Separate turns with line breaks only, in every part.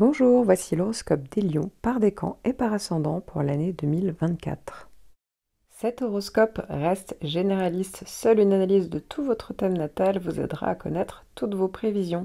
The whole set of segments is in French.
Bonjour, voici l'horoscope des lions par décan et par ascendant pour l'année 2024. Cet horoscope reste généraliste, seule une analyse de tout votre thème natal vous aidera à connaître toutes vos prévisions.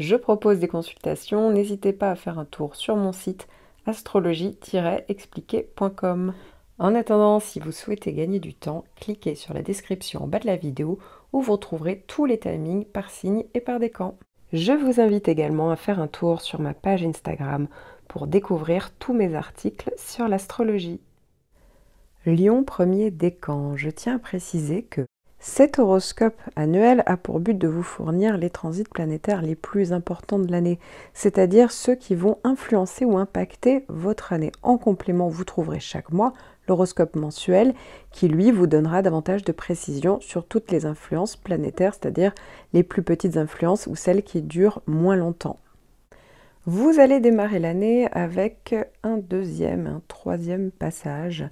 Je propose des consultations, n'hésitez pas à faire un tour sur mon site astrologie-expliquer.com. En attendant, si vous souhaitez gagner du temps, cliquez sur la description en bas de la vidéo où vous retrouverez tous les timings par signe et par décan. Je vous invite également à faire un tour sur ma page Instagram pour découvrir tous mes articles sur l'astrologie. Lion 1er décan, je tiens à préciser que cet horoscope annuel a pour but de vous fournir les transits planétaires les plus importants de l'année, c'est-à-dire ceux qui vont influencer ou impacter votre année. En complément, vous trouverez chaque mois l'horoscope mensuel qui lui vous donnera davantage de précision sur toutes les influences planétaires, c'est-à-dire les plus petites influences ou celles qui durent moins longtemps. Vous allez démarrer l'année avec un deuxième, un troisième passage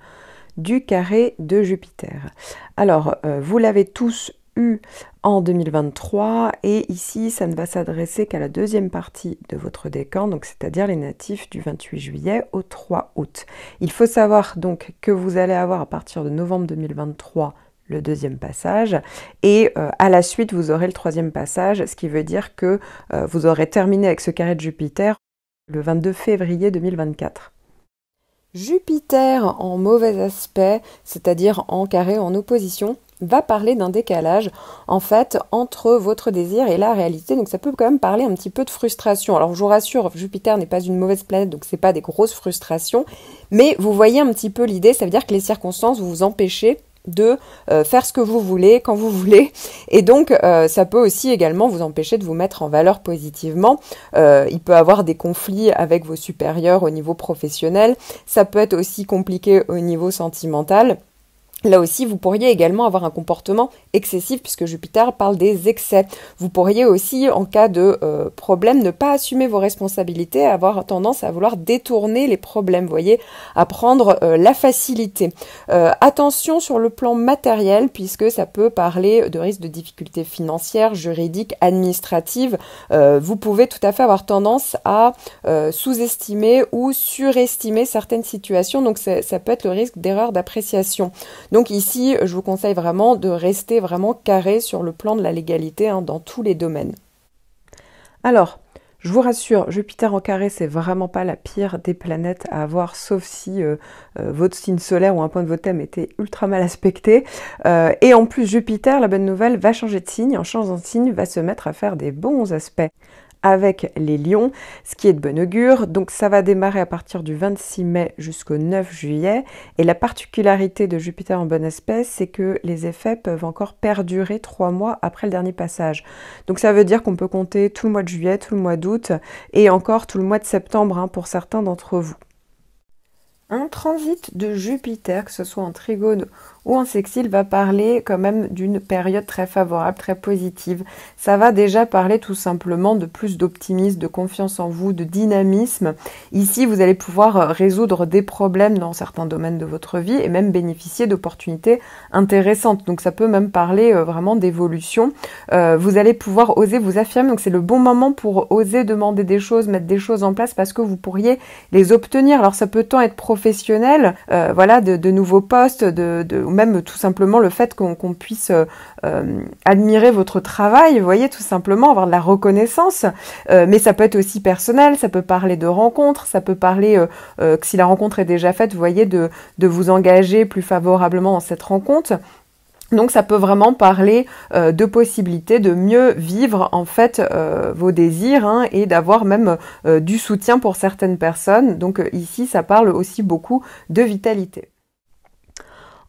du carré de Jupiter. Alors, euh, vous l'avez tous eu en 2023 et ici ça ne va s'adresser qu'à la deuxième partie de votre décan, donc c'est-à-dire les natifs du 28 juillet au 3 août. Il faut savoir donc que vous allez avoir à partir de novembre 2023 le deuxième passage et euh, à la suite vous aurez le troisième passage, ce qui veut dire que euh, vous aurez terminé avec ce carré de Jupiter le 22 février 2024. Jupiter en mauvais aspect, c'est-à-dire en carré en opposition, va parler d'un décalage en fait entre votre désir et la réalité. Donc ça peut quand même parler un petit peu de frustration. Alors je vous rassure, Jupiter n'est pas une mauvaise planète, donc ce n'est pas des grosses frustrations, mais vous voyez un petit peu l'idée, ça veut dire que les circonstances vous, vous de euh, faire ce que vous voulez quand vous voulez et donc euh, ça peut aussi également vous empêcher de vous mettre en valeur positivement euh, il peut avoir des conflits avec vos supérieurs au niveau professionnel ça peut être aussi compliqué au niveau sentimental Là aussi, vous pourriez également avoir un comportement excessif puisque Jupiter parle des excès. Vous pourriez aussi, en cas de euh, problème, ne pas assumer vos responsabilités, avoir tendance à vouloir détourner les problèmes, voyez, à prendre euh, la facilité. Euh, attention sur le plan matériel puisque ça peut parler de risques de difficultés financières, juridiques, administratives. vous pouvez tout à fait avoir tendance à sous-estimer ou surestimer certaines situations, donc ça peut être le risque d'erreur d'appréciation. Donc ici, je vous conseille vraiment de rester vraiment carré sur le plan de la légalité hein, dans tous les domaines. Alors, je vous rassure, Jupiter en carré, c'est vraiment pas la pire des planètes à avoir, sauf si euh, euh, votre signe solaire ou un point de votre thème était ultra mal aspecté. Euh, et en plus, Jupiter, la bonne nouvelle, va changer de signe, en changeant de signe, va se mettre à faire des bons aspects avec les lions, ce qui est de bon augure. Donc ça va démarrer à partir du 26 mai jusqu'au 9 juillet. Et la particularité de Jupiter en bonne espèce, c'est que les effets peuvent encore perdurer trois mois après le dernier passage. Donc ça veut dire qu'on peut compter tout le mois de juillet, tout le mois d'août et encore tout le mois de septembre hein, pour certains d'entre vous. Un transit de Jupiter, que ce soit en trigone ou en il va parler quand même d'une période très favorable, très positive. Ça va déjà parler tout simplement de plus d'optimisme, de confiance en vous, de dynamisme. Ici, vous allez pouvoir euh, résoudre des problèmes dans certains domaines de votre vie et même bénéficier d'opportunités intéressantes. Donc ça peut même parler euh, vraiment d'évolution. Euh, vous allez pouvoir oser vous affirmer. Donc c'est le bon moment pour oser demander des choses, mettre des choses en place parce que vous pourriez les obtenir. Alors ça peut tant être professionnel, voilà, de, nouveaux postes, de, de même tout simplement le fait qu'on puisse euh, euh, admirer votre travail, vous voyez, tout simplement avoir de la reconnaissance. Euh, mais ça peut être aussi personnel, ça peut parler de rencontres, ça peut parler, que si la rencontre est déjà faite, vous voyez, de, de vous engager plus favorablement en cette rencontre. Donc ça peut vraiment parler de possibilités de mieux vivre en fait vos désirs hein, et d'avoir même du soutien pour certaines personnes. Donc ici ça parle aussi beaucoup de vitalité.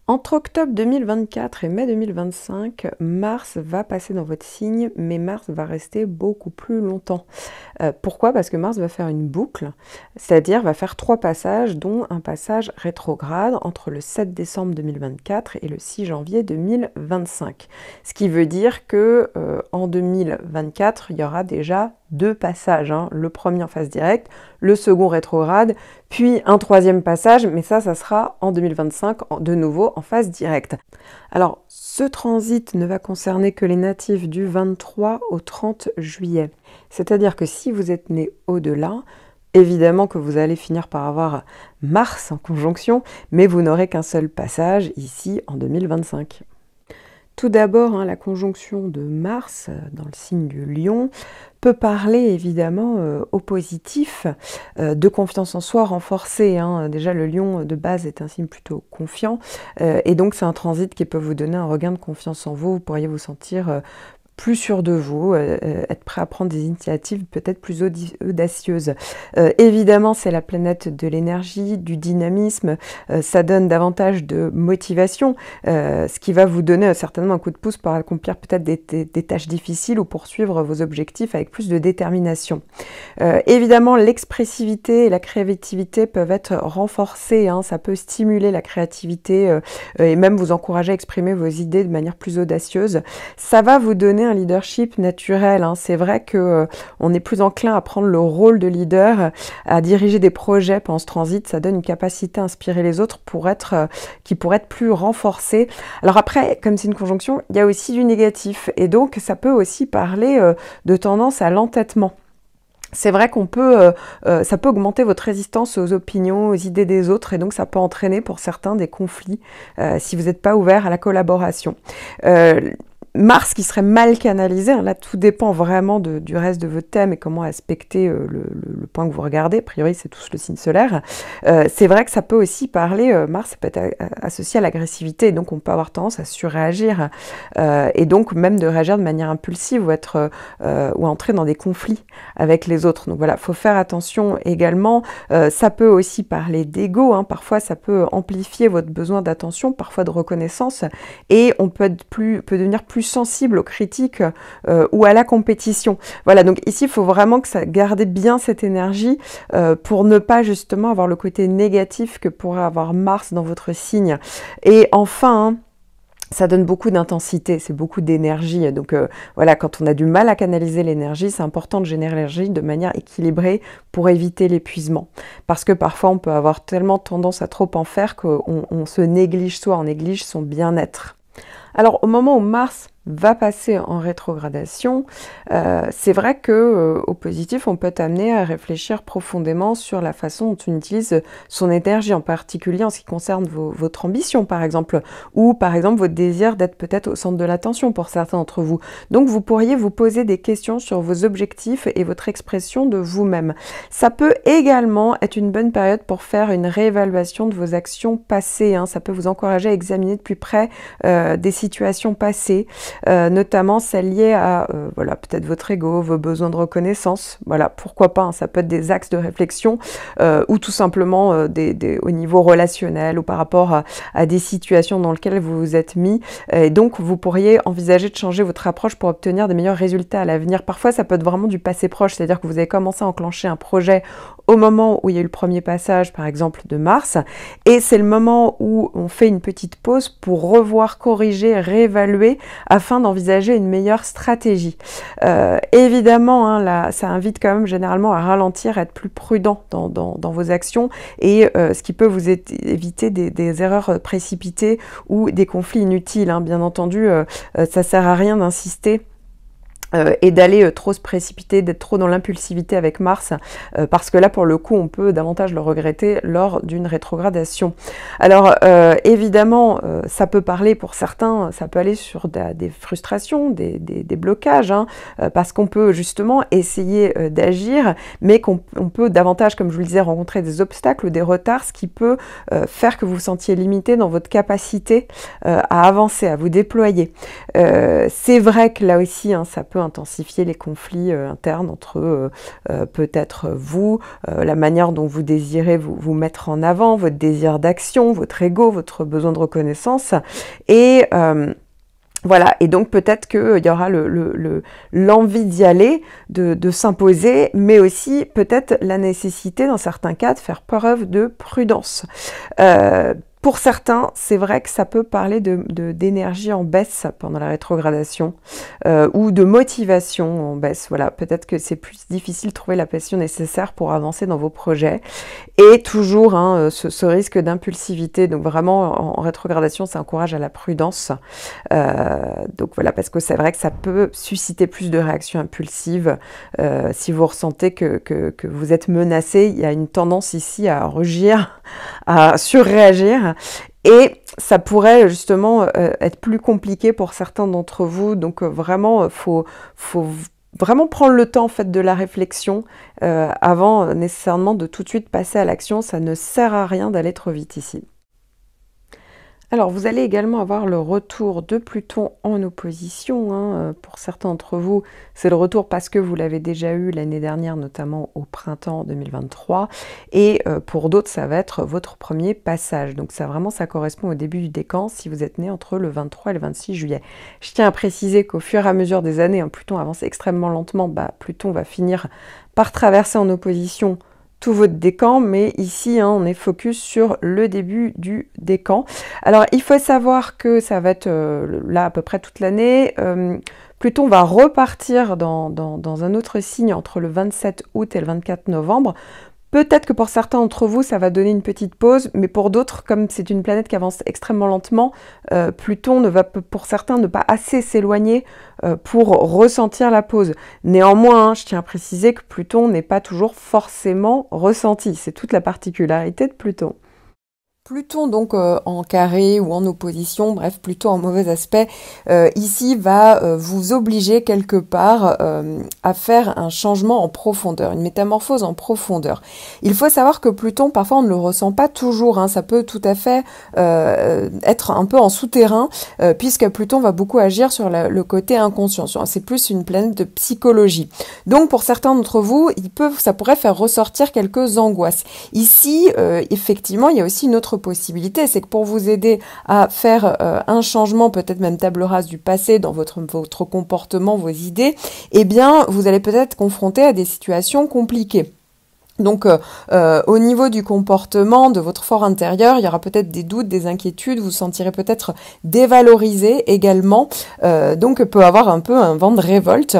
Entre octobre 2024 et mai 2025, Mars va passer dans votre signe, mais Mars va rester beaucoup plus longtemps. Euh, pourquoi Parce que Mars va faire une boucle, c'est-à-dire va faire trois passages, dont un passage rétrograde entre le 7 décembre 2024 et le 6 janvier 2025. Ce qui veut dire que euh, en 2024, il y aura déjà deux passages, hein, le premier en phase directe, le second rétrograde, puis un troisième passage, mais ça, ça sera en 2025 de nouveau en phase directe. Alors, ce transit ne va concerner que les natifs du 23 au 30 juillet. C'est-à-dire que si vous êtes né au-delà, Évidemment que vous allez finir par avoir Mars en conjonction, mais vous n'aurez qu'un seul passage ici en 2025. Tout d'abord, hein, la conjonction de Mars euh, dans le signe du lion peut parler évidemment euh, au positif euh, de confiance en soi renforcée. Hein. Déjà, le lion de base est un signe plutôt confiant et donc c'est un transit qui peut vous donner un regain de confiance en vous. Vous pourriez vous sentir plus sûr de vous, euh, euh, être prêt à prendre des initiatives peut-être plus audacieuses. Euh, évidemment, c'est la planète de l'énergie, du dynamisme, ça donne davantage de motivation, ce qui va vous donner certainement un coup de pouce pour accomplir peut-être des, tâches difficiles ou poursuivre vos objectifs avec plus de détermination. évidemment, l'expressivité et la créativité peuvent être renforcées, hein. ça peut stimuler la créativité et même vous encourager à exprimer vos idées de manière plus audacieuse. Ça va vous donner un leadership naturel. Hein. C'est vrai que euh, on est plus enclin à prendre le rôle de leader, à diriger des projets pendant ce transit. Ça donne une capacité à inspirer les autres pour être, euh, qui pourrait être plus renforcée. Alors après, comme c'est une conjonction, il y a aussi du négatif et donc ça peut aussi parler euh, de tendance à l'entêtement c'est vrai qu'on peut, ça peut augmenter votre résistance aux opinions, aux idées des autres, et donc ça peut entraîner pour certains des conflits si vous n'êtes pas ouvert à la collaboration. Mars qui serait mal canalisé, hein. là tout dépend vraiment du reste de votre thème et comment aspecter euh, le, point que vous regardez, a priori c'est tous le signe solaire, euh, c'est vrai que ça peut aussi parler, euh, Mars peut être associé à l'agressivité, donc on peut avoir tendance à surréagir et donc même de réagir de manière impulsive ou, être, ou entrer dans des conflits avec les autres. Donc voilà, faut faire attention également, ça peut aussi parler d'ego, hein. parfois ça peut amplifier votre besoin d'attention, parfois de reconnaissance et on peut, être plus, peut devenir plus sensible aux critiques euh, ou à la compétition. Voilà, donc ici, il faut vraiment que ça garde bien cette énergie euh, pour ne pas justement avoir le côté négatif que pourrait avoir Mars dans votre signe. Et enfin, hein, ça donne beaucoup d'intensité, c'est beaucoup d'énergie. Donc euh, voilà, quand on a du mal à canaliser l'énergie, c'est important de générer l'énergie de manière équilibrée pour éviter l'épuisement. Parce que parfois, on peut avoir tellement tendance à trop en faire qu'on se néglige soit on néglige son bien-être. Alors au moment où Mars va passer en rétrogradation, euh, c'est vrai que euh, au positif, on peut t'amener à réfléchir profondément sur la façon dont on utilise son énergie, en particulier en ce qui concerne votre ambition, par exemple, ou par exemple votre désir d'être peut-être au centre de l'attention pour certains d'entre vous. Donc, vous pourriez vous poser des questions sur vos objectifs et votre expression de vous-même. Ça peut également être une bonne période pour faire une réévaluation de vos actions passées. Hein. Ça peut vous encourager à examiner de plus près euh, des situations passées. Euh, notamment celles liées à euh, voilà, peut-être votre ego, vos besoins de reconnaissance. Voilà, pourquoi pas, hein, ça peut être des axes de réflexion euh, ou tout simplement des, au niveau relationnel ou par rapport à, des situations dans lesquelles vous vous êtes mis. Et donc, vous pourriez envisager de changer votre approche pour obtenir des meilleurs résultats à l'avenir. Parfois, ça peut être vraiment du passé proche, c'est-à-dire que vous avez commencé à enclencher un projet au moment où il y a eu le premier passage, par exemple, de Mars, et c'est le moment où on fait une petite pause pour revoir, corriger, réévaluer, afin d'envisager une meilleure stratégie. Euh, évidemment, hein, ça invite quand même généralement à ralentir, à être plus prudent dans, vos actions et euh, ce qui peut vous éviter des, erreurs euh, précipitées ou des conflits inutiles. Hein. Bien entendu, ça sert à rien d'insister euh, et d'aller euh, trop se précipiter, d'être trop dans l'impulsivité avec Mars, euh, parce que là, pour le coup, on peut davantage le regretter lors d'une rétrogradation. Alors, évidemment, ça peut parler pour certains, ça peut aller sur des frustrations, des, blocages, hein, parce qu'on peut justement essayer d'agir, mais qu'on peut davantage, comme je vous le disais, rencontrer des obstacles ou des retards, ce qui peut faire que vous vous sentiez limité dans votre capacité à avancer, à vous déployer. C'est vrai que là aussi, hein, ça peut intensifier les conflits euh, internes entre euh, euh, peut-être vous, la manière dont vous désirez vous, mettre en avant, votre désir d'action, votre ego, votre besoin de reconnaissance. Et voilà, et donc peut-être qu'il y aura l'envie le, d'y aller, de, s'imposer, mais aussi peut-être la nécessité, dans certains cas, de faire preuve de prudence. Pour certains, c'est vrai que ça peut parler d'énergie de, d'énergie en baisse pendant la rétrogradation euh, ou de motivation en baisse. Voilà, peut-être que c'est plus difficile de trouver la passion nécessaire pour avancer dans vos projets. Et toujours hein, euh, ce, risque d'impulsivité. Donc vraiment, en, rétrogradation, ça encourage à la prudence. Euh, donc voilà, parce que c'est vrai que ça peut susciter plus de réactions impulsives. si vous ressentez que, que, que vous êtes menacé, il y a une tendance ici à rugir, à surréagir. Et ça pourrait justement euh, être plus compliqué pour certains d'entre vous. Donc euh, vraiment, euh, faut, faut vraiment prendre le temps en fait de la réflexion avant nécessairement de tout de suite passer à l'action. Ça ne sert à rien d'aller trop vite ici. Alors, vous allez également avoir le retour de Pluton en opposition. Hein, euh, pour certains d'entre vous, c'est le retour parce que vous l'avez déjà eu l'année dernière, notamment au printemps 2023. Et euh, pour d'autres, ça va être votre premier passage. Donc, ça vraiment, ça correspond au début du décan si vous êtes né entre le 23 et le 26 juillet. Je tiens à préciser qu'au fur et à mesure des années, hein, Pluton avance extrêmement lentement. Bah, Pluton va finir par traverser en opposition tout votre décan, mais ici hein, on est focus sur le début du décan. Alors il faut savoir que ça va être euh, là à peu près toute l'année. Euh, Pluton va repartir dans, dans, dans, un autre signe entre le 27 août et le 24 novembre Peut-être que pour certains d'entre vous, ça va donner une petite pause, mais pour d'autres, comme c'est une planète qui avance extrêmement lentement, euh, Pluton ne va pour certains ne pas assez s'éloigner euh, pour ressentir la pause. Néanmoins, hein, je tiens à préciser que Pluton n'est pas toujours forcément ressenti. C'est toute la particularité de Pluton. Pluton donc euh, en carré ou en opposition, bref, plutôt en mauvais aspect, euh, ici va euh, vous obliger quelque part à faire un changement en profondeur, une métamorphose en profondeur. Il faut savoir que Pluton, parfois on ne le ressent pas toujours, hein. ça peut tout à fait être un peu en souterrain, puisque Pluton va beaucoup agir sur le côté inconscient. C'est plus une planète de psychologie. Donc pour certains d'entre vous, il peut, ça pourrait faire ressortir quelques angoisses. Ici, effectivement, il y a aussi une autre possibilité, c'est que pour vous aider à faire euh, un changement, peut-être même table rase du passé dans votre, votre comportement, vos idées, eh bien, vous allez peut-être confronter à des situations compliquées. Donc euh, euh, au niveau du comportement de votre fort intérieur, il y aura peut-être des doutes, des inquiétudes, vous vous sentirez peut-être dévalorisé également, euh, donc peut avoir un peu un vent de révolte.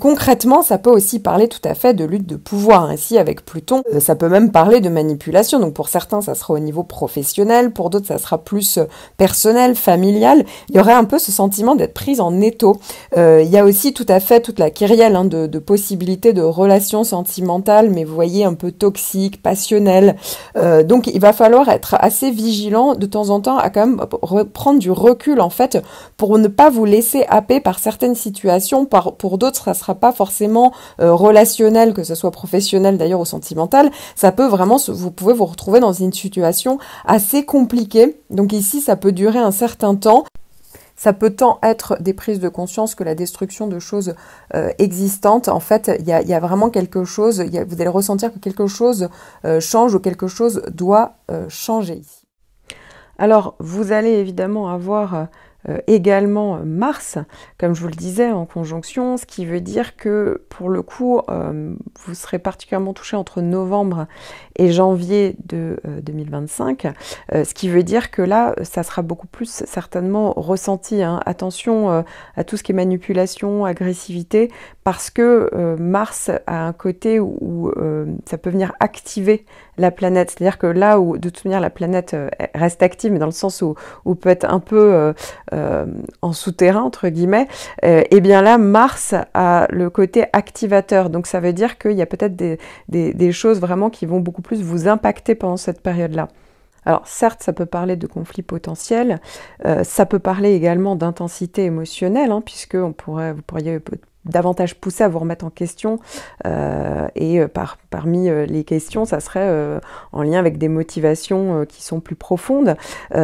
concrètement, ça peut aussi parler tout à fait de lutte de pouvoir. Ainsi, avec Pluton, ça peut même parler de manipulation. Donc pour certains, ça sera au niveau professionnel, pour d'autres, ça sera plus personnel, familial. Il y aurait un peu ce sentiment d'être prise en étau. il y a aussi tout à fait toute la kyrielle hein, de, de possibilités de relations sentimentales, vous voyez, un peu toxique, passionnel. Euh, donc il va falloir être assez vigilant de temps en temps à quand même prendre du recul en fait pour ne pas vous laisser happer par certaines situations. Par, pour d'autres, ça sera pas forcément euh, relationnel, que ce soit professionnel d'ailleurs ou sentimental. Ça peut vraiment, vous pouvez vous retrouver dans une situation assez compliquée. Donc ici, ça peut durer un certain temps ça peut tant être des prises de conscience que la destruction de choses euh, existantes. En fait, il y a, vraiment quelque chose, vous allez ressentir que quelque chose euh, change ou quelque chose doit euh, changer ici. Alors, vous allez évidemment avoir euh, également euh, Mars, comme je vous le disais, en conjonction, ce qui veut dire que pour le coup, euh, vous serez particulièrement touché entre novembre et janvier de 2025, ce qui veut dire que là, ça sera beaucoup plus certainement ressenti. Hein. Attention à tout ce qui est manipulation, agressivité, parce que euh, Mars a un côté où, euh, ça peut venir activer la planète. C'est-à-dire que là où, de toute manière, la planète euh, reste active, mais dans le sens où, peut être un peu en souterrain, entre guillemets, et eh bien là, Mars a le côté activateur. Donc ça veut dire qu'il y a peut-être des, choses vraiment qui vont beaucoup plus vous impacter pendant cette période-là. Alors certes, ça peut parler de conflits potentiels, ça peut parler également d'intensité émotionnelle, hein, puisque on pourrait, vous pourriez davantage poussé à vous remettre en question. Euh, et euh, par, parmi euh, les questions, ça serait en lien avec des motivations qui sont plus profondes.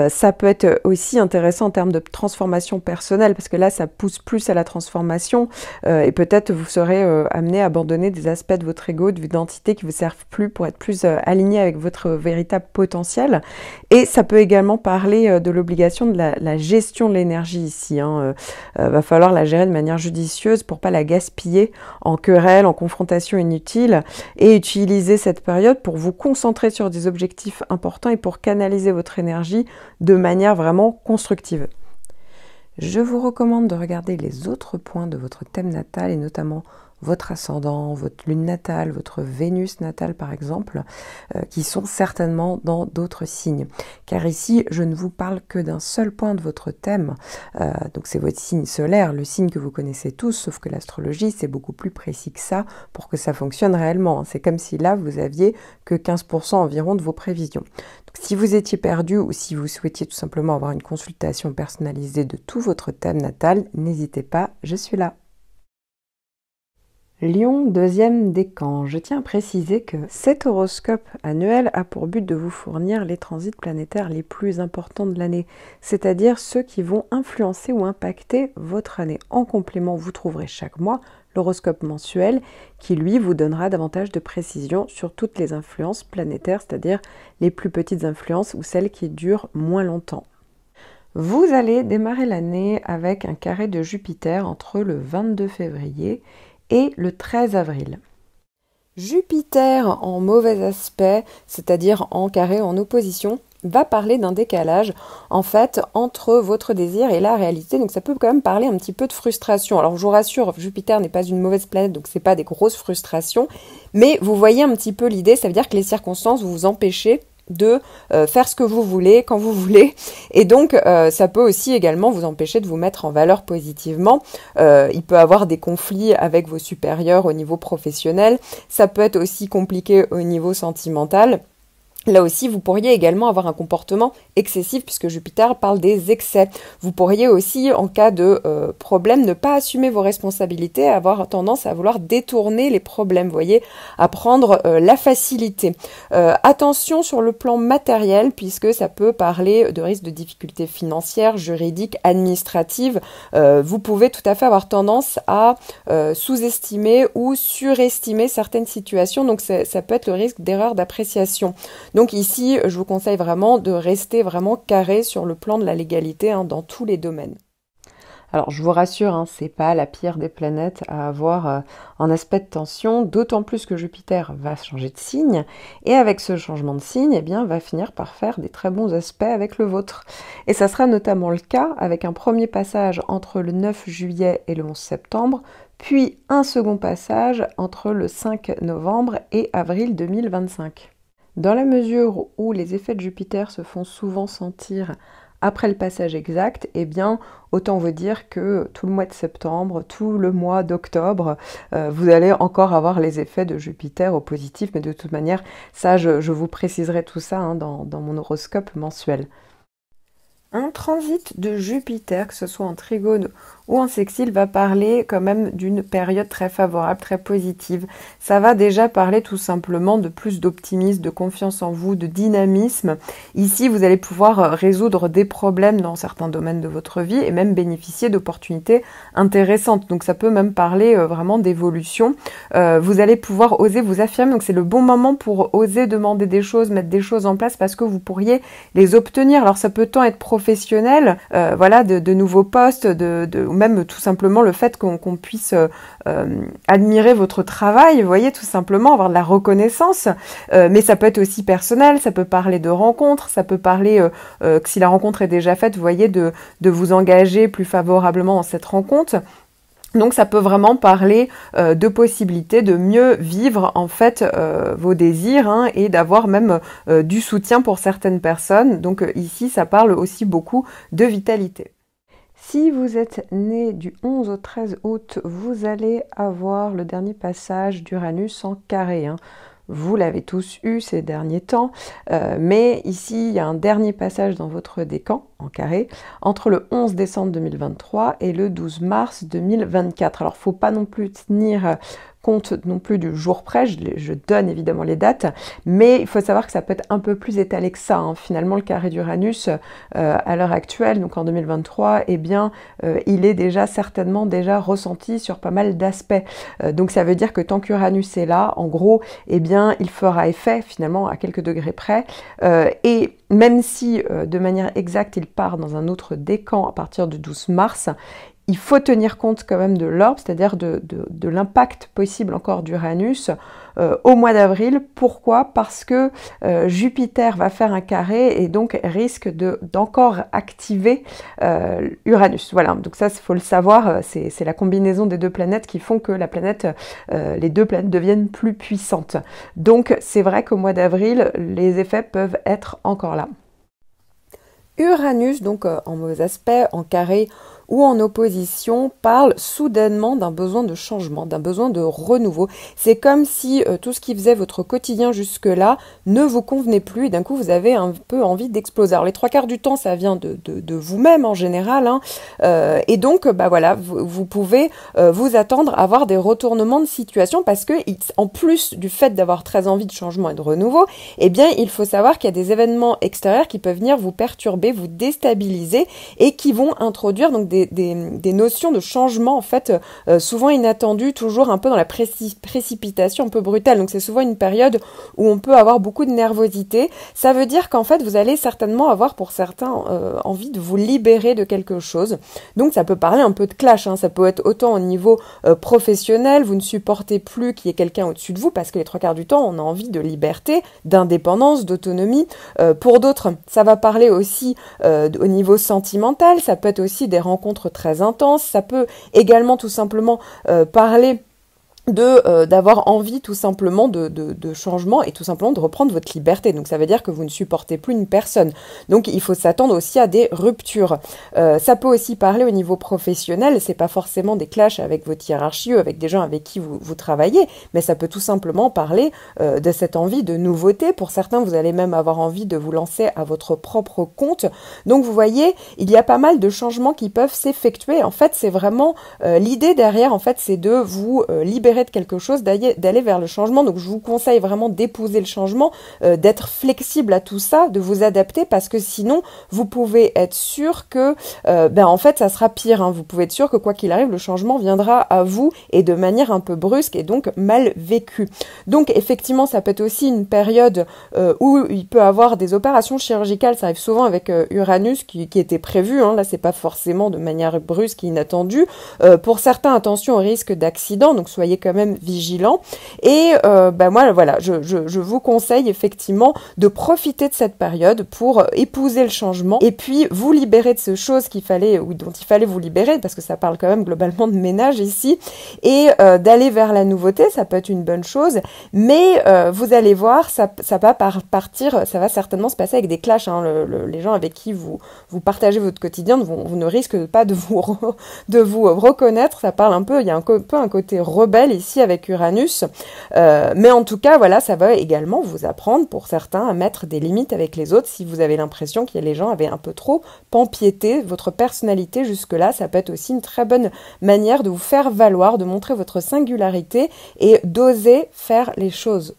ça peut être aussi intéressant en termes de transformation personnelle, parce que là, ça pousse plus à la transformation, et peut-être vous serez amené à abandonner des aspects de votre ego, de votre identité qui vous servent plus pour être plus aligné avec votre véritable potentiel. Et ça peut également parler de l'obligation de la, gestion de l'énergie ici. Hein. va falloir la gérer de manière judicieuse pour pas à gaspiller en querelles, en confrontations inutiles, et utiliser cette période pour vous concentrer sur des objectifs importants et pour canaliser votre énergie de manière vraiment constructive. Je vous recommande de regarder les autres points de votre thème natal et notamment votre ascendant, votre lune natale, votre Vénus natale par exemple, euh, qui sont certainement dans d'autres signes. Car ici, je ne vous parle que d'un seul point de votre thème, euh, donc c'est votre signe solaire, le signe que vous connaissez tous, sauf que l'astrologie, c'est beaucoup plus précis que ça pour que ça fonctionne réellement. Hein. C'est comme si là, vous aviez que 15% environ de vos prévisions. si vous étiez perdu ou si vous souhaitiez tout simplement avoir une consultation personnalisée de tout votre thème natal, n'hésitez pas, je suis là. Lion, deuxième décan. Je tiens à préciser que cet horoscope annuel a pour but de vous fournir les transits planétaires les plus importants de l'année, c'est-à-dire ceux qui vont influencer ou impacter votre année. En complément, vous trouverez chaque mois l'horoscope mensuel qui, lui, vous donnera davantage de précisions sur toutes les influences planétaires, c'est-à-dire les plus petites influences ou celles qui durent moins longtemps. Vous allez démarrer l'année avec un carré de Jupiter entre le 22 février et le 13 avril. Jupiter en mauvais aspect, c'est-à-dire en carré en opposition, va parler d'un décalage en fait entre votre désir et la réalité. Donc ça peut quand même parler un petit peu de frustration. Alors je vous rassure, Jupiter n'est pas une mauvaise planète, donc ce n'est pas des grosses frustrations, mais vous voyez un petit peu l'idée, ça veut dire que les circonstances vous, vous empêchez de euh, faire ce que vous voulez quand vous voulez. Et donc, euh, ça peut aussi également vous empêcher de vous mettre en valeur positivement. Euh, il peut avoir des conflits avec vos supérieurs au niveau professionnel. Ça peut être aussi compliqué au niveau sentimental. Là aussi, vous pourriez également avoir un comportement excessif puisque Jupiter parle des excès. Vous pourriez aussi, en cas de euh, problème, ne pas assumer vos responsabilités, avoir tendance à vouloir détourner les problèmes, voyez, à prendre euh, la facilité. Euh, attention sur le plan matériel puisque ça peut parler de risques de difficultés financières, juridiques, administratives. vous pouvez tout à fait avoir tendance à sous-estimer ou surestimer certaines situations, donc ça peut être le risque d'erreur d'appréciation. Donc ici, je vous conseille vraiment de rester vraiment carré sur le plan de la légalité hein, dans tous les domaines. Alors je vous rassure, hein, c'est pas la pire des planètes à avoir euh, un en aspect de tension, d'autant plus que Jupiter va changer de signe, et avec ce changement de signe, eh bien, va finir par faire des très bons aspects avec le vôtre. Et ça sera notamment le cas avec un premier passage entre le 9 juillet et le 11 septembre, puis un second passage entre le 5 novembre et avril 2025. Dans la mesure où les effets de Jupiter se font souvent sentir après le passage exact, eh bien, autant vous dire que tout le mois de septembre, tout le mois d'octobre, euh, vous allez encore avoir les effets de Jupiter au positif, mais de toute manière, ça, je, vous préciserai tout ça hein, dans, dans mon horoscope mensuel. Un transit de Jupiter, que ce soit en trigone ou en il va parler quand même d'une période très favorable, très positive. Ça va déjà parler tout simplement de plus d'optimisme, de confiance en vous, de dynamisme. Ici, vous allez pouvoir euh, résoudre des problèmes dans certains domaines de votre vie et même bénéficier d'opportunités intéressantes. Donc ça peut même parler euh, vraiment d'évolution. Euh, vous allez pouvoir oser vous affirmer. Donc c'est le bon moment pour oser demander des choses, mettre des choses en place parce que vous pourriez les obtenir. Alors ça peut tant être professionnel, voilà, de, nouveaux postes, de, de même tout simplement le fait qu'on puisse euh, euh, admirer votre travail, vous voyez, tout simplement avoir de la reconnaissance. Euh, mais ça peut être aussi personnel, ça peut parler de rencontres, ça peut parler, que si la rencontre est déjà faite, vous voyez, de, vous engager plus favorablement dans cette rencontre. Donc ça peut vraiment parler de possibilités de mieux vivre en fait vos désirs hein, et d'avoir même du soutien pour certaines personnes. Donc ici ça parle aussi beaucoup de vitalité. Si vous êtes né du 11 au 13 août, vous allez avoir le dernier passage d'Uranus en carré. Hein. Vous l'avez tous eu ces derniers temps, euh, mais ici il y a un dernier passage dans votre décan en carré entre le 11 décembre 2023 et le 12 mars 2024. Alors faut pas non plus tenir euh, non plus du jour près, je, donne évidemment les dates, mais il faut savoir que ça peut être un peu plus étalé que ça. Hein. Finalement, le carré d'Uranus, euh, à l'heure actuelle, donc en 2023, et eh bien, euh, il est déjà certainement déjà ressenti sur pas mal d'aspects. Euh, donc ça veut dire que tant qu'Uranus est là, en gros, et eh bien, il fera effet finalement à quelques degrés près. et même si de manière exacte il part dans un autre décan à partir du 12 mars, il faut tenir compte quand même de l'orbe, c'est-à-dire de, l'impact possible encore d'Uranus euh, au mois d'avril. Pourquoi Parce que euh, Jupiter va faire un carré et donc risque d'encore activer euh, Uranus. Voilà, donc ça, il faut le savoir, c'est la combinaison des deux planètes qui font que la planète, les deux planètes deviennent plus puissantes. Donc c'est vrai qu'au mois d'avril, les effets peuvent être encore là. Uranus, donc en mauvais aspect, en carré, ou en opposition parle soudainement d'un besoin de changement, d'un besoin de renouveau. C'est comme si euh, tout ce qui faisait votre quotidien jusque-là ne vous convenait plus et d'un coup vous avez un peu envie d'exploser. Alors les trois quarts du temps ça vient de, vous-même en général hein. euh, et donc bah voilà vous, pouvez euh, vous attendre à avoir des retournements de situation parce que en plus du fait d'avoir très envie de changement et de renouveau, eh bien il faut savoir qu'il y a des événements extérieurs qui peuvent venir vous perturber, vous déstabiliser et qui vont introduire donc des des, notions de changement, en fait, euh, souvent inattendues, toujours un peu dans la précipitation, un peu brutale. Donc, c'est souvent une période où on peut avoir beaucoup de nervosité. Ça veut dire qu'en fait, vous allez certainement avoir, pour certains, euh, envie de vous libérer de quelque chose. Donc, ça peut parler un peu de clash. Hein. Ça peut être autant au niveau euh, professionnel, vous ne supportez plus qu'il y ait quelqu'un au-dessus de vous, parce que les trois quarts du temps, on a envie de liberté, d'indépendance, d'autonomie. pour d'autres, ça va parler aussi au niveau sentimental. Ça peut être aussi des rencontres très intense. Ça peut également tout simplement euh, parler de euh, d'avoir envie tout simplement de, de, changement et tout simplement de reprendre votre liberté. Donc ça veut dire que vous ne supportez plus une personne. Donc il faut s'attendre aussi à des ruptures. Euh, ça peut aussi parler au niveau professionnel. C'est pas forcément des clashs avec votre hiérarchie ou avec des gens avec qui vous, vous travaillez, mais ça peut tout simplement parler euh, de cette envie de nouveauté. Pour certains, vous allez même avoir envie de vous lancer à votre propre compte. Donc vous voyez, il y a pas mal de changements qui peuvent s'effectuer. En fait, c'est vraiment l'idée derrière. En fait, c'est de vous libérer quelque chose d'aller vers le changement. Donc je vous conseille vraiment d'épouser le changement, euh, d'être flexible à tout ça, de vous adapter parce que sinon vous pouvez être sûr que euh, ben en fait ça sera pire. Hein. Vous pouvez être sûr que quoi qu'il arrive, le changement viendra à vous et de manière un peu brusque et donc mal vécu. Donc effectivement ça peut être aussi une période euh, où il peut avoir des opérations chirurgicales. Ça arrive souvent avec Uranus qui, était prévu. Hein. Là c'est pas forcément de manière brusque et inattendue. pour certains attention au risque d'accident. Donc soyez même vigilant. Et euh, ben moi, voilà, je, vous conseille effectivement de profiter de cette période pour euh, épouser le changement et puis vous libérer de ce chose qu'il fallait ou dont il fallait vous libérer parce que ça parle quand même globalement de ménage ici et euh, d'aller vers la nouveauté, ça peut être une bonne chose, mais vous allez voir, ça, va partir, ça va certainement se passer avec des clashs. Hein. les gens avec qui vous vous partagez votre quotidien, vous, ne risquez pas de vous de vous reconnaître. Ça parle un peu, il y a un peu un côté rebelle ici avec Uranus. Euh, mais en tout cas, voilà, ça va également vous apprendre pour certains à mettre des limites avec les autres si vous avez l'impression que les gens avaient un peu trop empiété votre personnalité jusque-là. Ça peut être aussi une très bonne manière de vous faire valoir, de montrer votre singularité et d'oser faire les choses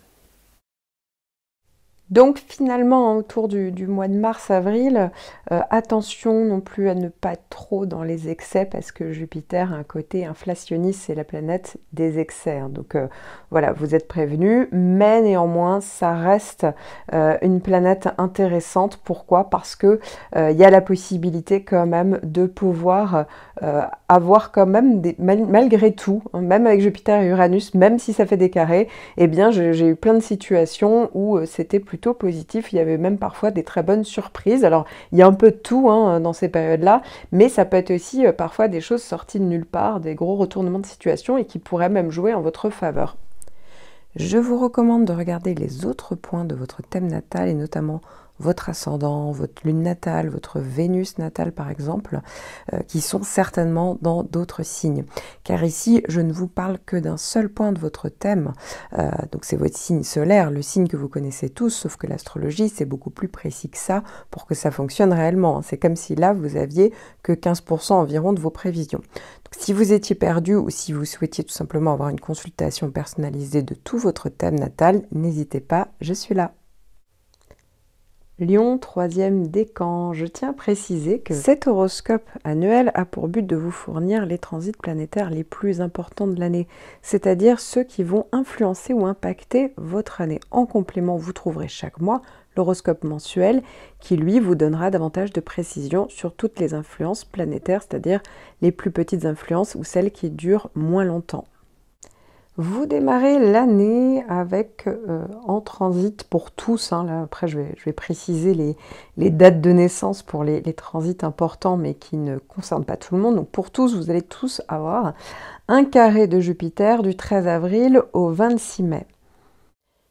donc finalement, autour du, mois de mars-avril, euh, attention non plus à ne pas trop dans les excès parce que Jupiter a un côté inflationniste, c'est la planète des excès. Hein. Donc euh, voilà, vous êtes prévenus, mais néanmoins, ça reste euh, une planète intéressante. Pourquoi Parce que il y a la possibilité quand même de pouvoir avoir quand même des, malgré tout, hein, même avec Jupiter et Uranus, même si ça fait des carrés, eh bien j'ai eu plein de situations où c'était plutôt positif. Il y avait même parfois des très bonnes surprises. Alors, il y a un peu de tout hein, dans ces périodes-là, mais ça peut être aussi euh, parfois des choses sorties de nulle part, des gros retournements de situation et qui pourraient même jouer en votre faveur. Je vous recommande de regarder les autres points de votre thème natal et notamment votre ascendant, votre lune natale, votre Vénus natale par exemple, euh, qui sont certainement dans d'autres signes. Car ici, je ne vous parle que d'un seul point de votre thème, euh, donc c'est votre signe solaire, le signe que vous connaissez tous, sauf que l'astrologie, c'est beaucoup plus précis que ça pour que ça fonctionne réellement. C'est comme si là, vous aviez que 15% environ de vos prévisions. Donc, si vous étiez perdu ou si vous souhaitiez tout simplement avoir une consultation personnalisée de tout votre thème natal, n'hésitez pas, je suis là. Lion, troisième décan, je tiens à préciser que cet horoscope annuel a pour but de vous fournir les transits planétaires les plus importants de l'année, c'est-à-dire ceux qui vont influencer ou impacter votre année. En complément, vous trouverez chaque mois l'horoscope mensuel qui lui vous donnera davantage de précision sur toutes les influences planétaires, c'est-à-dire les plus petites influences ou celles qui durent moins longtemps. Vous démarrez l'année avec euh, en transit pour tous. Hein. après, je vais, préciser les, dates de naissance pour les, les, transits importants, mais qui ne concernent pas tout le monde. Donc, pour tous, vous allez tous avoir un carré de Jupiter du 13 avril au 26 mai.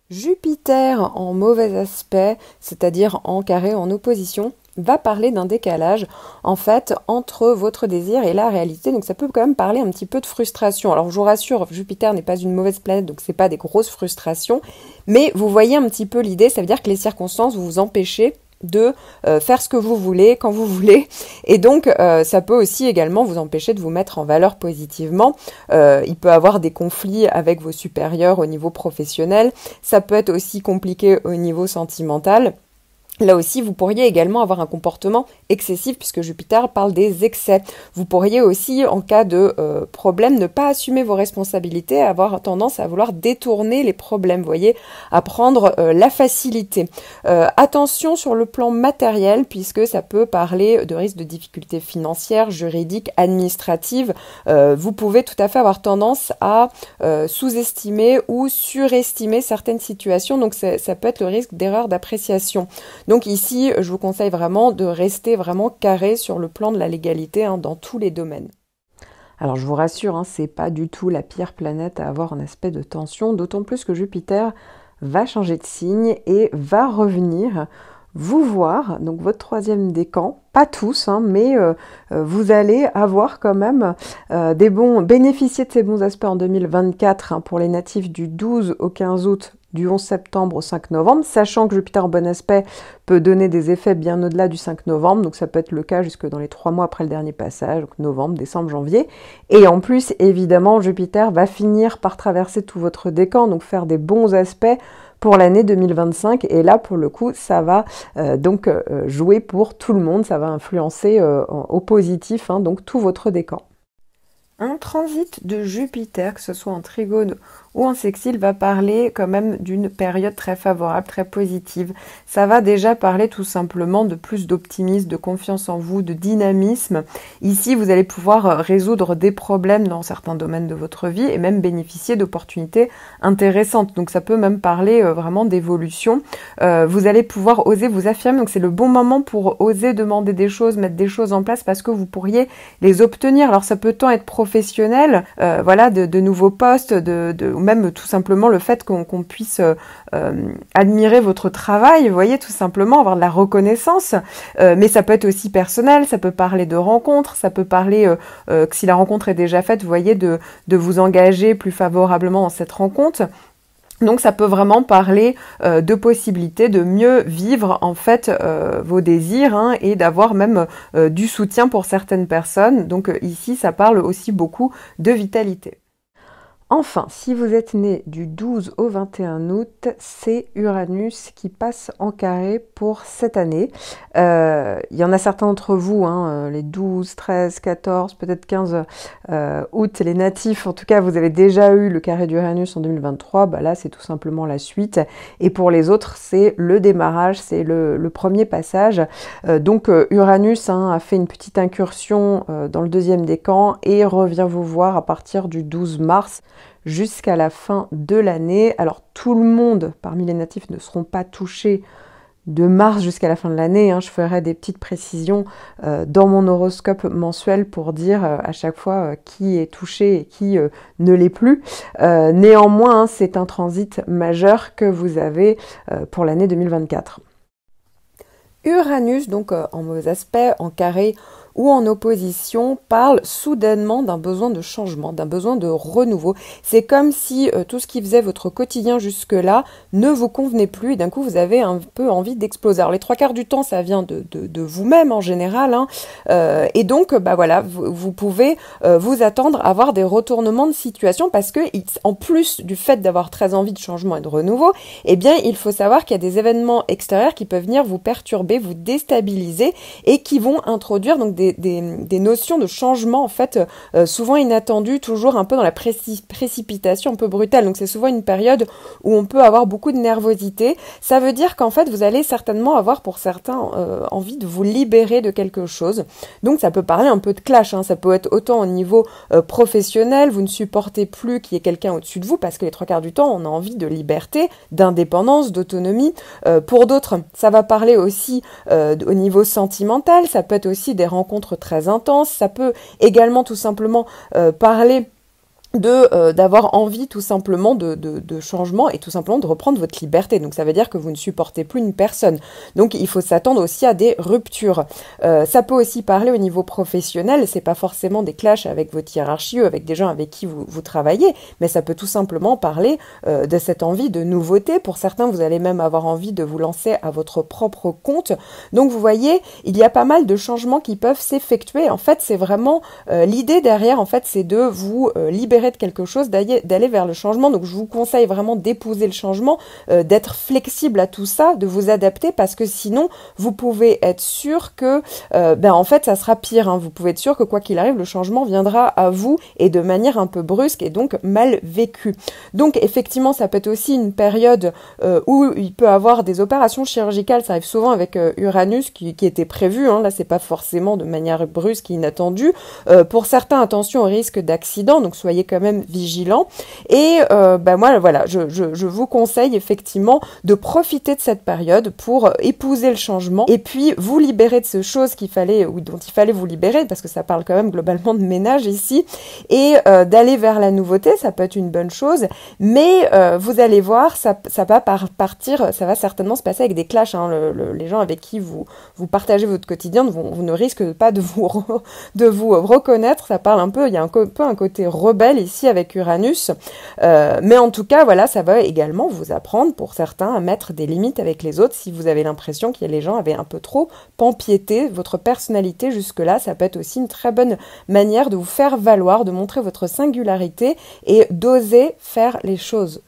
Jupiter en mauvais aspect, c'est-à-dire en carré en opposition, va parler d'un décalage en fait entre votre désir et la réalité. Donc ça peut quand même parler un petit peu de frustration. Alors je vous rassure, Jupiter n'est pas une mauvaise planète, donc ce n'est pas des grosses frustrations, mais vous voyez un petit peu l'idée, ça veut dire que les circonstances vous, vous de euh, faire ce que vous voulez quand vous voulez et donc euh, ça peut aussi également vous empêcher de vous mettre en valeur positivement euh, il peut avoir des conflits avec vos supérieurs au niveau professionnel ça peut être aussi compliqué au niveau sentimental Là aussi, vous pourriez également avoir un comportement excessif puisque Jupiter parle des excès. Vous pourriez aussi, en cas de euh, problème, ne pas assumer vos responsabilités, avoir tendance à vouloir détourner les problèmes, voyez, à prendre euh, la facilité. Euh, attention sur le plan matériel puisque ça peut parler de risques de difficultés financières, juridiques, administratives. vous pouvez tout à fait avoir tendance à sous-estimer ou surestimer certaines situations, donc ça peut être le risque d'erreur d'appréciation. Donc ici, je vous conseille vraiment de rester vraiment carré sur le plan de la légalité hein, dans tous les domaines. Alors je vous rassure, hein, c'est pas du tout la pire planète à avoir un aspect de tension, d'autant plus que Jupiter va changer de signe et va revenir vous voir, donc votre troisième décan, pas tous, hein, mais euh, euh, vous allez avoir quand même euh, des bons, bénéficier de ces bons aspects en 2024 hein, pour les natifs du 12 au 15 août du 11 septembre au 5 novembre, sachant que Jupiter en bon aspect peut donner des effets bien au-delà du 5 novembre, donc ça peut être le cas jusque dans les trois mois après le dernier passage, donc novembre, décembre, janvier. Et en plus, évidemment, Jupiter va finir par traverser tout votre décan, donc faire des bons aspects pour l'année 2025. Et là, pour le coup, ça va euh, donc euh, jouer pour tout le monde, ça va influencer euh, au positif, hein, donc tout votre décan. Un transit de Jupiter, que ce soit en trigone ou en sextile va parler quand même d'une période très favorable, très positive. Ça va déjà parler tout simplement de plus d'optimisme, de confiance en vous, de dynamisme. Ici, vous allez pouvoir euh, résoudre des problèmes dans certains domaines de votre vie et même bénéficier d'opportunités intéressantes. Donc ça peut même parler euh, vraiment d'évolution. Euh, vous allez pouvoir oser vous affirmer. Donc c'est le bon moment pour oser demander des choses, mettre des choses en place parce que vous pourriez les obtenir. Alors ça peut tant être professionnel, voilà, de, nouveaux postes, de, même tout simplement le fait qu'on puisse euh, euh, admirer votre travail, voyez, tout simplement avoir de la reconnaissance. Euh, mais ça peut être aussi personnel, ça peut parler de rencontres, ça peut parler que si la rencontre est déjà faite, vous voyez, de, vous engager plus favorablement en cette rencontre. Donc ça peut vraiment parler de possibilités de mieux vivre en fait vos désirs hein, et d'avoir même du soutien pour certaines personnes. Donc ici ça parle aussi beaucoup de vitalité. Enfin, si vous êtes né du 12 au 21 août, c'est Uranus qui passe en carré pour cette année. Euh, il y en a certains d'entre vous, hein, euh, les 12, 13, 14, peut-être 15 euh, août, les natifs, en tout cas, vous avez déjà eu le carré d'Uranus en 2023. Bah là, c'est tout simplement la suite. Et pour les autres, c'est le démarrage, c'est le, premier passage. donc, Uranus hein, a fait une petite incursion dans le deuxième décan et revient vous voir à partir du 12 mars jusqu'à la fin de l'année. Alors tout le monde parmi les natifs ne seront pas touchés de mars jusqu'à la fin de l'année. Hein. je ferai des petites précisions euh, dans mon horoscope mensuel pour dire euh, à chaque fois euh, qui est touché et qui ne l'est plus. néanmoins, hein, c'est un transit majeur que vous avez pour l'année 2024. Uranus, donc en mauvais aspect, en carré, ou en opposition parle soudainement d'un besoin de changement, d'un besoin de renouveau. C'est comme si euh, tout ce qui faisait votre quotidien jusque-là ne vous convenait plus et d'un coup vous avez un peu envie d'exploser. Alors les trois quarts du temps ça vient de, vous-même en général hein. euh, et donc bah voilà vous, pouvez euh, vous attendre à avoir des retournements de situation parce que en plus du fait d'avoir très envie de changement et de renouveau, eh bien il faut savoir qu'il y a des événements extérieurs qui peuvent venir vous perturber, vous déstabiliser et qui vont introduire donc des des, notions de changement, en fait, euh, souvent inattendues, toujours un peu dans la précipitation, un peu brutale. Donc, c'est souvent une période où on peut avoir beaucoup de nervosité. Ça veut dire qu'en fait, vous allez certainement avoir, pour certains, euh, envie de vous libérer de quelque chose. Donc, ça peut parler un peu de clash. Hein. Ça peut être autant au niveau euh, professionnel, vous ne supportez plus qu'il y ait quelqu'un au-dessus de vous, parce que les trois quarts du temps, on a envie de liberté, d'indépendance, d'autonomie. pour d'autres, ça va parler aussi au niveau sentimental. Ça peut être aussi des rencontres très intense. Ça peut également tout simplement euh, parler de euh, d'avoir envie tout simplement de, de, changement et tout simplement de reprendre votre liberté. Donc ça veut dire que vous ne supportez plus une personne. Donc il faut s'attendre aussi à des ruptures. Euh, ça peut aussi parler au niveau professionnel. C'est pas forcément des clashs avec votre hiérarchie ou avec des gens avec qui vous, vous travaillez, mais ça peut tout simplement parler euh, de cette envie de nouveauté. Pour certains, vous allez même avoir envie de vous lancer à votre propre compte. Donc vous voyez, il y a pas mal de changements qui peuvent s'effectuer. En fait, c'est vraiment l'idée derrière. En fait, c'est de vous libérer de quelque chose, d'aller vers le changement. Donc je vous conseille vraiment d'épouser le changement, euh, d'être flexible à tout ça, de vous adapter parce que sinon vous pouvez être sûr que euh, ben en fait ça sera pire. Hein. Vous pouvez être sûr que quoi qu'il arrive, le changement viendra à vous et de manière un peu brusque et donc mal vécu Donc effectivement ça peut être aussi une période euh, où il peut avoir des opérations chirurgicales. Ça arrive souvent avec Uranus qui, était prévu. Hein. Là c'est pas forcément de manière brusque, et inattendue. pour certains attention au risque d'accident, donc soyez quand même vigilant. Et euh, ben moi, voilà, je, vous conseille effectivement de profiter de cette période pour euh, épouser le changement et puis vous libérer de ce chose qu'il fallait ou dont il fallait vous libérer parce que ça parle quand même globalement de ménage ici et euh, d'aller vers la nouveauté, ça peut être une bonne chose, mais vous allez voir, ça, ça va partir, ça va certainement se passer avec des clashs. Hein. les gens avec qui vous, vous partagez votre quotidien, vous, ne risquent pas de vous, de vous reconnaître. Ça parle un peu, il y a un peu un côté rebelle ici avec Uranus. Euh, mais en tout cas, voilà, ça va également vous apprendre pour certains à mettre des limites avec les autres si vous avez l'impression que les gens avaient un peu trop empiété votre personnalité jusque-là. Ça peut être aussi une très bonne manière de vous faire valoir, de montrer votre singularité et d'oser faire les choses.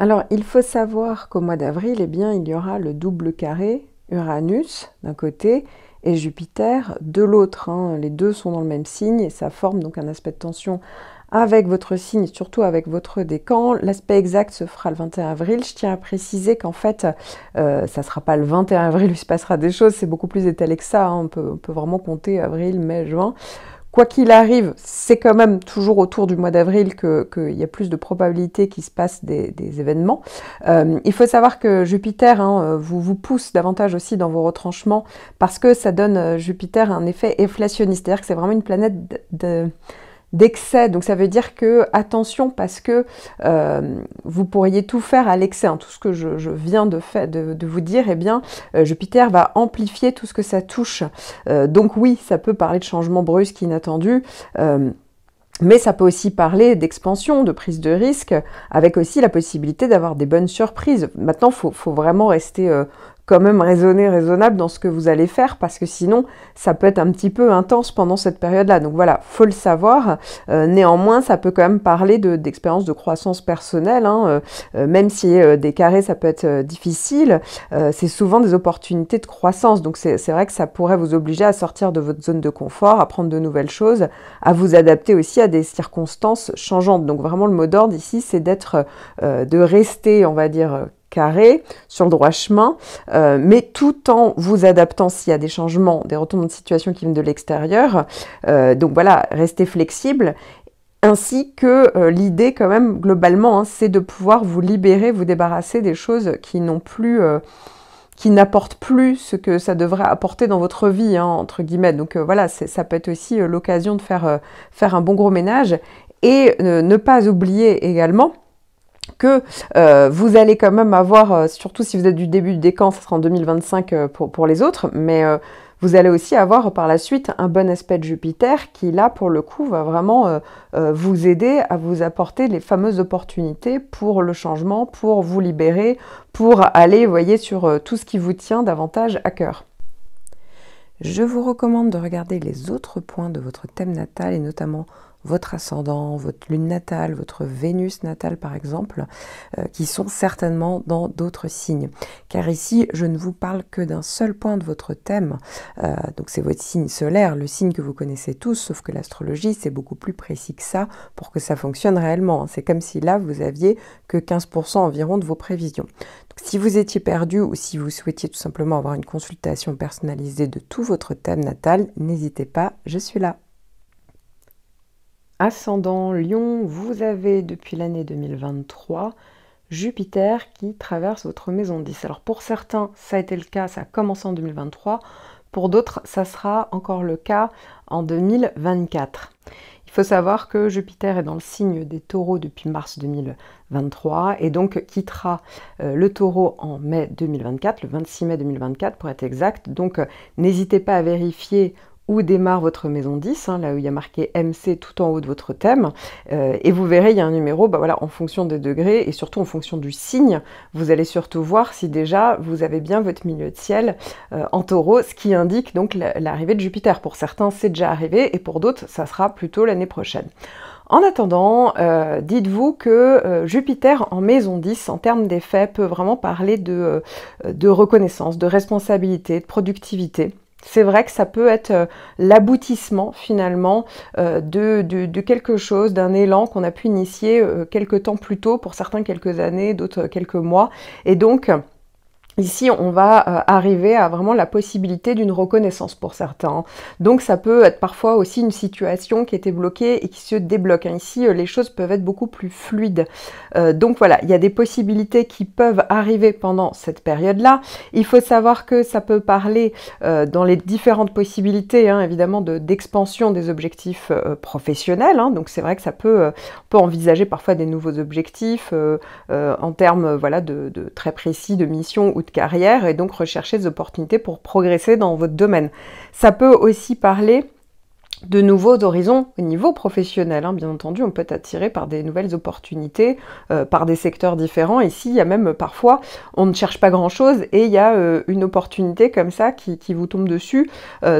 Alors, il faut savoir qu'au mois d'avril, eh bien, il y aura le double carré Uranus d'un côté et Jupiter de l'autre. Hein, les deux sont dans le même signe et ça forme donc un aspect de tension avec votre signe, surtout avec votre décan. L'aspect exact se fera le 21 avril. Je tiens à préciser qu'en fait, euh, ça sera pas le 21 avril, il se passera des choses, c'est beaucoup plus étalé que ça. Hein. On, peut, on, peut, vraiment compter avril, mai, juin. Quoi qu'il arrive, c'est quand même toujours autour du mois d'avril qu'il y a plus de probabilités qu'il se passe des, événements. Euh, il faut savoir que Jupiter hein, euh, vous, vous pousse davantage aussi dans vos retranchements parce que ça donne euh, Jupiter un effet inflationniste, c'est-à-dire que c'est vraiment une planète de d'excès. Donc ça veut dire que attention parce que euh, vous pourriez tout faire à l'excès. Hein, tout ce que je, viens de, de, vous dire, eh bien euh, Jupiter va amplifier tout ce que ça touche. Euh, donc oui, ça peut parler de changement brusque inattendu Mais ça peut aussi parler d'expansion, de prise de risque, avec aussi la possibilité d'avoir des bonnes surprises. Maintenant, il faut, vraiment rester quand même raisonner raisonnable dans ce que vous allez faire parce que sinon ça peut être un petit peu intense pendant cette période-là. Donc voilà, faut le savoir. Euh, néanmoins, ça peut quand même parler d'expérience de, croissance personnelle, hein. euh, euh, même si des carrés ça peut être difficile. c'est souvent des opportunités de croissance. Donc c'est vrai que ça pourrait vous obliger à sortir de votre zone de confort, à prendre de nouvelles choses, à vous adapter aussi à des circonstances changeantes. Donc vraiment le mot d'ordre ici, c'est d'être, de rester, on va dire carré, sur le droit chemin, euh, mais tout en vous adaptant s'il y a des changements, des retournements de situation qui viennent de l'extérieur. Euh, donc voilà, restez flexible. Ainsi que euh, l'idée quand même globalement, hein, c'est de pouvoir vous libérer, vous débarrasser des choses qui n'ont plus qui n'apportent plus ce que ça devrait apporter dans votre vie, hein, entre guillemets. Donc voilà, ça peut être aussi l'occasion de faire, faire un bon gros ménage. Et ne pas oublier également que euh, vous allez quand même avoir, euh, surtout si vous êtes du début des décan, ça sera en 2025 euh, pour, pour, les autres, mais vous allez aussi avoir par la suite un bon aspect de Jupiter qui, là, pour le coup, va vraiment vous aider à vous apporter les fameuses opportunités pour le changement, pour vous libérer, pour aller, voyez, sur tout ce qui vous tient davantage à cœur. Je vous recommande de regarder les autres points de votre thème natal et notamment votre ascendant, votre lune natale, votre Vénus natale par exemple, euh, qui sont certainement dans d'autres signes. Car ici, je ne vous parle que d'un seul point de votre thème, euh, donc c'est votre signe solaire, le signe que vous connaissez tous, sauf que l'astrologie, c'est beaucoup plus précis que ça pour que ça fonctionne réellement. C'est comme si là, vous aviez que 15% environ de vos prévisions. Donc, si vous étiez perdu ou si vous souhaitiez tout simplement avoir une consultation personnalisée de tout votre thème natal, n'hésitez pas, je suis là. Ascendant Lion, vous avez depuis l'année 2023 Jupiter qui traverse votre maison 10. Alors pour certains, ça a été le cas, ça a commencé en 2023. Pour d'autres, ça sera encore le cas en 2024. Il faut savoir que Jupiter est dans le signe des taureaux depuis mars 2023 et donc quittera euh, le taureau en mai 2024, le 26 mai 2024 pour être exact. Donc euh, n'hésitez pas à vérifier où démarre votre maison 10, hein, là où il y a marqué MC tout en haut de votre thème. Euh, et vous verrez, il y a un numéro, bah voilà, en fonction des degrés et surtout en fonction du signe, vous allez surtout voir si déjà vous avez bien votre milieu de ciel euh, en taureau, ce qui indique donc l'arrivée de Jupiter. Pour certains, c'est déjà arrivé et pour d'autres, ça sera plutôt l'année prochaine. En attendant, euh, dites-vous que Jupiter en maison 10, en termes d'effet, peut vraiment parler de, de reconnaissance, de responsabilité, de productivité c'est vrai que ça peut être euh, l'aboutissement finalement euh, de, quelque chose, d'un élan qu'on a pu initier euh, quelques temps plus tôt, pour certains quelques années, d'autres quelques mois. Et donc, Ici, on va euh, arriver à vraiment la possibilité d'une reconnaissance pour certains. Donc ça peut être parfois aussi une situation qui était bloquée et qui se débloque. Hein. Ici, euh, les choses peuvent être beaucoup plus fluides. Euh, donc voilà, il y a des possibilités qui peuvent arriver pendant cette période-là. Il faut savoir que ça peut parler dans les différentes possibilités, hein, évidemment, d'expansion des objectifs professionnels. Hein. Donc c'est vrai que ça peut, envisager parfois des nouveaux objectifs en termes voilà, de, de, très précis de mission ou carrière et donc rechercher des opportunités pour progresser dans votre domaine. Ça peut aussi parler de nouveaux horizons au niveau professionnel. Hein. Bien entendu, on peut être attiré par des nouvelles opportunités, euh, par des secteurs différents. Ici, il y a même euh, parfois, on ne cherche pas grand-chose et il y a euh, une opportunité comme ça qui, vous tombe dessus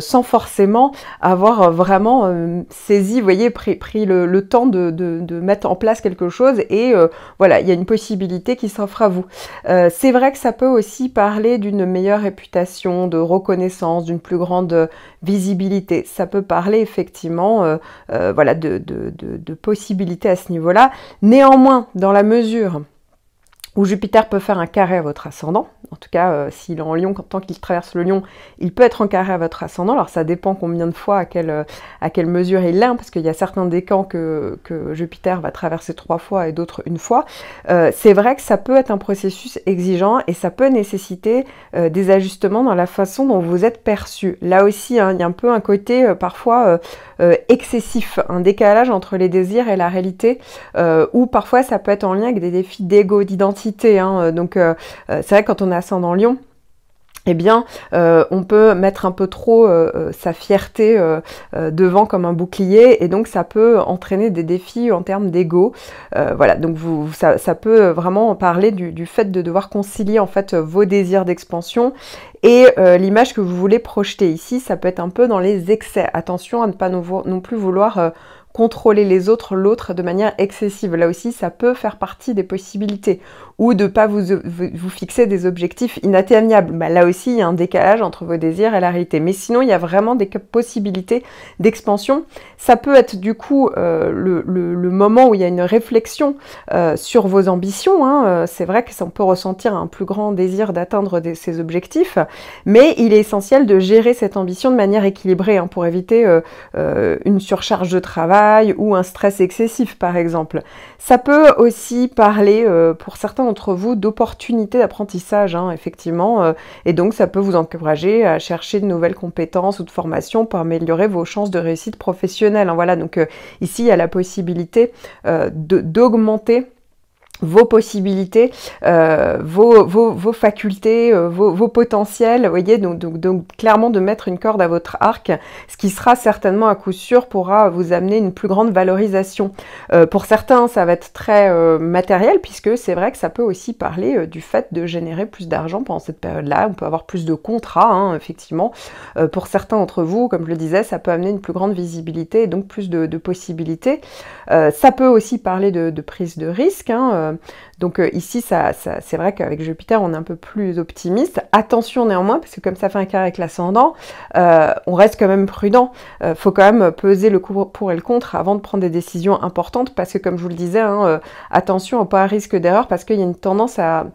sans forcément avoir vraiment saisi, voyez, pris, le, temps de, mettre en place quelque chose. Et voilà, il y a une possibilité qui s'offre à vous. C'est vrai que ça peut aussi parler d'une meilleure réputation, de reconnaissance, d'une plus grande visibilité. Ça peut parler effectivement euh, euh, voilà, de, de possibilités à ce niveau-là. Néanmoins, dans la mesure où Jupiter peut faire un carré à votre ascendant. En tout cas, euh, s'il est en lion, tant qu'il traverse le lion, il peut être en carré à votre ascendant. Alors ça dépend combien de fois, à quelle, à quelle mesure il l'est, hein, parce qu'il y a certains décans que, que, Jupiter va traverser trois fois et d'autres une fois. Euh, c'est vrai que ça peut être un processus exigeant et ça peut nécessiter euh, des ajustements dans la façon dont vous êtes perçu. Là aussi, hein, il y a un peu un côté parfois excessif, un décalage entre les désirs et la réalité, où parfois ça peut être en lien avec des défis d'ego, d'identité Hein. Euh, donc euh, euh, c'est vrai quand on est ascendant Lyon, eh bien, on peut mettre un peu trop sa fierté devant comme un bouclier, et donc ça peut entraîner des défis en termes d'ego. voilà, donc vous, ça, peut vraiment parler du, fait de devoir concilier en fait vos désirs d'expansion et l'image que vous voulez projeter ici. Ça peut être un peu dans les excès. Attention à ne pas non plus vouloir contrôler les autres, l'autre de manière excessive. Là aussi, ça peut faire partie des possibilités ou de ne pas vous, vous, fixer des objectifs inatteignables. Bah, là aussi, il y a un décalage entre vos désirs et la réalité. Mais sinon, il y a vraiment des possibilités d'expansion. Ça peut être du coup euh, le, moment où il y a une réflexion euh, sur vos ambitions. Hein. Euh, c'est vrai que ça, peut ressentir un plus grand désir d'atteindre ces objectifs, mais il est essentiel de gérer cette ambition de manière équilibrée hein, pour éviter une surcharge de travail ou un stress excessif, par exemple. Ça peut aussi parler pour certains entre vous d'opportunités d'apprentissage, hein, effectivement. Euh, et donc, ça peut vous encourager à chercher de nouvelles compétences ou de formations pour améliorer vos chances de réussite professionnelle. Hein. voilà, donc euh, ici, il y a la possibilité euh, d'augmenter vos possibilités, euh, vos, facultés, euh, vos, potentiels, voyez, donc, donc, clairement de mettre une corde à votre arc, ce qui sera certainement à coup sûr pourra vous amener une plus grande valorisation. Euh, pour certains, ça va être très matériel, puisque c'est vrai que ça peut aussi parler du fait de générer plus d'argent pendant cette période-là, on peut avoir plus de contrats, hein, effectivement. pour certains d'entre vous, comme je le disais, ça peut amener une plus grande visibilité et donc plus de, possibilités. ça peut aussi parler de, prise de risque, hein, euh, donc euh, ici, ça, c'est vrai qu'avec Jupiter, on est un peu plus optimiste. Attention néanmoins, parce que comme ça fait un carré avec l'ascendant, euh, on reste quand même prudent. faut quand même peser le pour et le contre avant de prendre des décisions importantes, parce que comme je vous le disais, hein, attention au pas à risque d'erreur, parce qu'il y a une tendance à,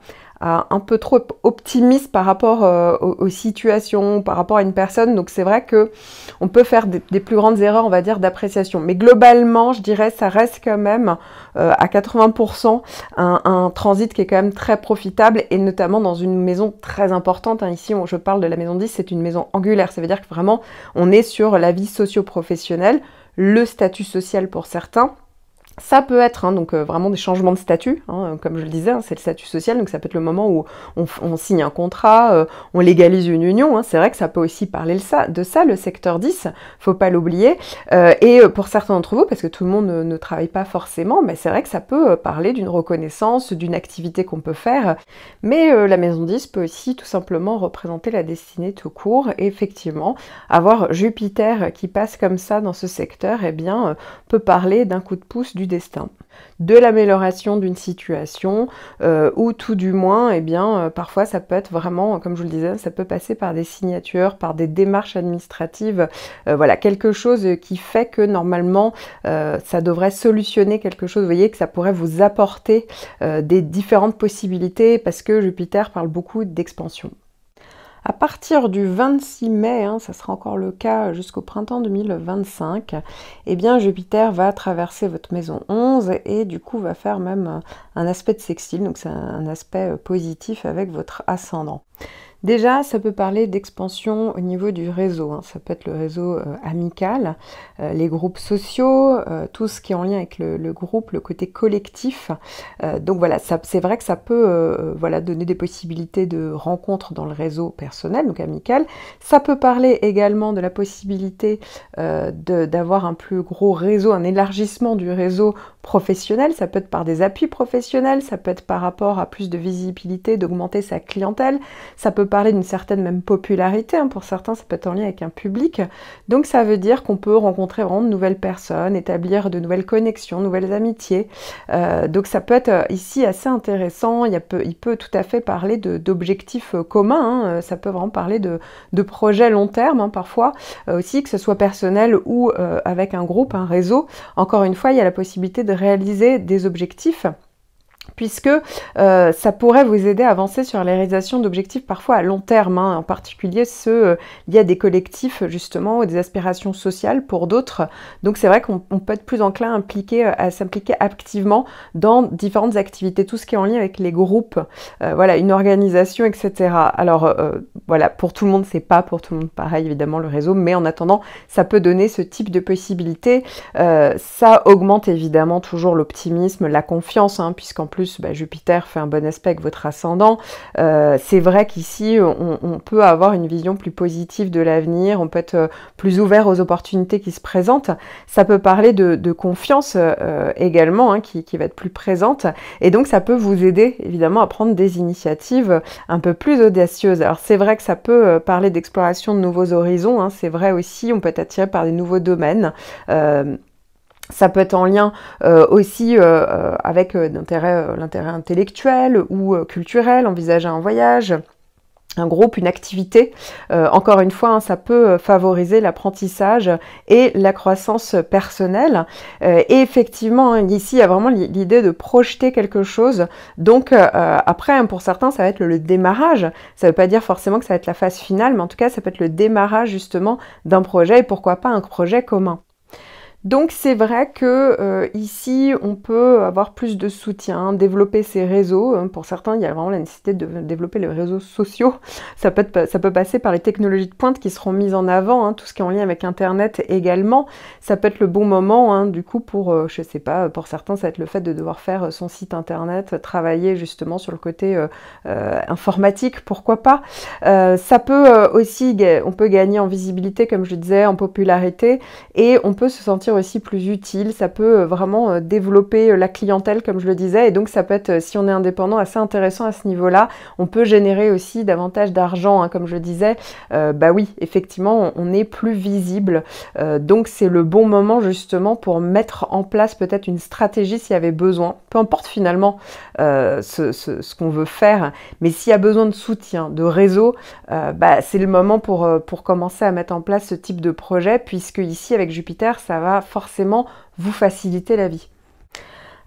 un peu trop optimiste par rapport euh, aux, situations, par rapport à une personne. Donc c'est vrai que on peut faire des, plus grandes erreurs, on va dire, d'appréciation. Mais globalement, je dirais, ça reste quand même euh, à 80% un, transit qui est quand même très profitable et notamment dans une maison très importante. Hein. Ici, je parle de la maison 10, c'est une maison angulaire. Ça veut dire que vraiment, on est sur la vie socio-professionnelle, le statut social pour certains ça peut être hein, donc euh, vraiment des changements de statut, hein, comme je le disais, hein, c'est le statut social, donc ça peut être le moment où on, signe un contrat, euh, on légalise une union, c'est vrai que ça peut aussi parler de ça, le secteur 10, faut pas l'oublier. Euh, et pour certains d'entre vous, parce que tout le monde ne, travaille pas forcément, mais c'est vrai que ça peut parler d'une reconnaissance, d'une activité qu'on peut faire, mais la maison 10 peut aussi tout simplement représenter la destinée tout court, et effectivement, avoir Jupiter qui passe comme ça dans ce secteur, eh bien, peut parler d'un coup de pouce du destin, de l'amélioration d'une situation, euh, ou tout du moins, et eh bien, euh, parfois ça peut être vraiment, comme je vous le disais, ça peut passer par des signatures, par des démarches administratives, euh, voilà, quelque chose qui fait que normalement ça devrait solutionner quelque chose, vous voyez, que ça pourrait vous apporter des différentes possibilités, parce que Jupiter parle beaucoup d'expansion. À partir du 26 mai, hein, ça sera encore le cas jusqu'au printemps 2025, eh bien Jupiter va traverser votre maison 11 et du coup va faire même un aspect de sextile, donc c'est un aspect euh, positif avec votre ascendant. Déjà, ça peut parler d'expansion au niveau du réseau. Hein. Ça peut être le réseau euh, amical, euh, les groupes sociaux, euh, tout ce qui est en lien avec le, groupe, le côté collectif. donc voilà, c'est vrai que ça peut voilà, donner des possibilités de rencontres dans le réseau personnel, donc amical. Ça peut parler également de la possibilité d'avoir un plus gros réseau, un élargissement du réseau professionnel, ça peut être par des appuis professionnels, ça peut être par rapport à plus de visibilité, d'augmenter sa clientèle, ça peut parler d'une certaine même popularité, hein, pour certains ça peut être en lien avec un public, donc ça veut dire qu'on peut rencontrer vraiment de nouvelles personnes, établir de nouvelles connexions, nouvelles amitiés, euh, donc ça peut être euh, ici assez intéressant, il, peut tout à fait parler d'objectifs euh, communs, hein. ça peut vraiment parler de, projets long terme hein, parfois, aussi que ce soit personnel ou avec un groupe, un réseau, encore une fois il y a la possibilité de de réaliser des objectifs puisque euh, ça pourrait vous aider à avancer sur la réalisation d'objectifs parfois à long terme, hein. en particulier ceux euh, liés à des collectifs justement ou des aspirations sociales pour d'autres. Donc c'est vrai qu'on peut être plus enclin à, euh, à s'impliquer activement dans différentes activités, tout ce qui est en lien avec les groupes, voilà, une organisation, etc. Alors voilà, pour tout le monde c'est pas pour tout le monde pareil évidemment le réseau, mais en attendant ça peut donner ce type de possibilités. ça augmente évidemment toujours l'optimisme, la confiance, hein, puisqu'en plus plus bah, Jupiter fait un bon aspect avec votre ascendant, euh, c'est vrai qu'ici on, peut avoir une vision plus positive de l'avenir, on peut être euh, plus ouvert aux opportunités qui se présentent. Ça peut parler de, confiance euh, également hein, qui, va être plus présente et donc ça peut vous aider évidemment à prendre des initiatives un peu plus audacieuses. Alors c'est vrai que ça peut parler d'exploration de nouveaux horizons, hein. c'est vrai aussi on peut être attiré par des nouveaux domaines. Ça peut être en lien euh, aussi euh, euh, avec l'intérêt intellectuel ou culturel, envisager un voyage, un groupe, une activité. encore une fois, hein, ça peut favoriser l'apprentissage et la croissance personnelle. et effectivement, hein, ici, il y a vraiment l'idée de projeter quelque chose. Donc, après, hein, pour certains, ça va être le démarrage. Ça ne veut pas dire forcément que ça va être la phase finale, mais en tout cas, ça peut être le démarrage justement d'un projet et pourquoi pas un projet commun. Donc c'est vrai que euh, ici on peut avoir plus de soutien, développer ses réseaux. Euh, pour certains, il y a vraiment la nécessité de développer les réseaux sociaux. Ça peut, être, ça peut passer par les technologies de pointe qui seront mises en avant, hein, tout ce qui est en lien avec Internet également. Ça peut être le bon moment, hein, du coup, pour, euh, je sais pas, pour certains, ça va être le fait de devoir faire son site Internet, travailler justement sur le côté informatique, pourquoi pas. ça peut aussi, on peut gagner en visibilité, comme je disais, en popularité, et on peut se sentir aussi plus utile, ça peut euh, vraiment euh, développer euh, la clientèle comme je le disais et donc ça peut être si on est indépendant assez intéressant à ce niveau-là. On peut générer aussi davantage d'argent hein, comme je le disais. Euh, bah oui, effectivement, on est plus visible. donc c'est le bon moment justement pour mettre en place peut-être une stratégie s'il y avait besoin. Peu importe finalement ce, ce qu'on veut faire, mais s'il y a besoin de soutien, de réseau, bah, c'est le moment pour, pour commencer à mettre en place ce type de projet puisque ici avec Jupiter, ça va forcément vous faciliter la vie.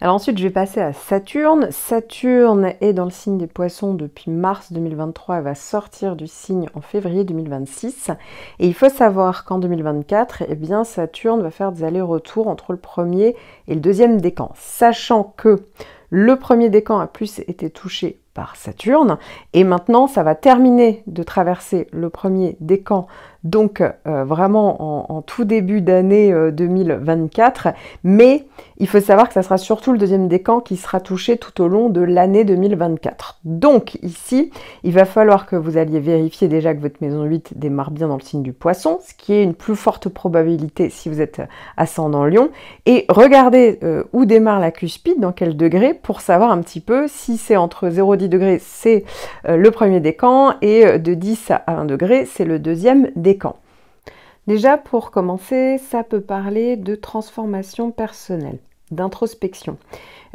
Alors ensuite, je vais passer à Saturne. Saturne est dans le signe des poissons depuis mars 2023 elle va sortir du signe en février 2026. Et il faut savoir qu'en 2024, eh bien, Saturne va faire des allers-retours entre le premier et le deuxième décan, sachant que le premier décan a plus été touché par Saturne. Et maintenant, ça va terminer de traverser le premier décan donc euh, vraiment en, tout début d'année 2024. Euh, Mais il faut savoir que ça sera surtout le deuxième décan qui sera touché tout au long de l'année 2024. Donc ici, il va falloir que vous alliez vérifier déjà que votre maison 8 démarre bien dans le signe du poisson, ce qui est une plus forte probabilité si vous êtes euh, ascendant lion. Et regardez où démarre la cuspide, dans quel degré, pour savoir un petit peu si c'est entre 0 et 10 degrés, c'est le premier décan, et de 10 à 1 degré, c'est le deuxième décan. Déjà, pour commencer, ça peut parler de transformation personnelle, d'introspection.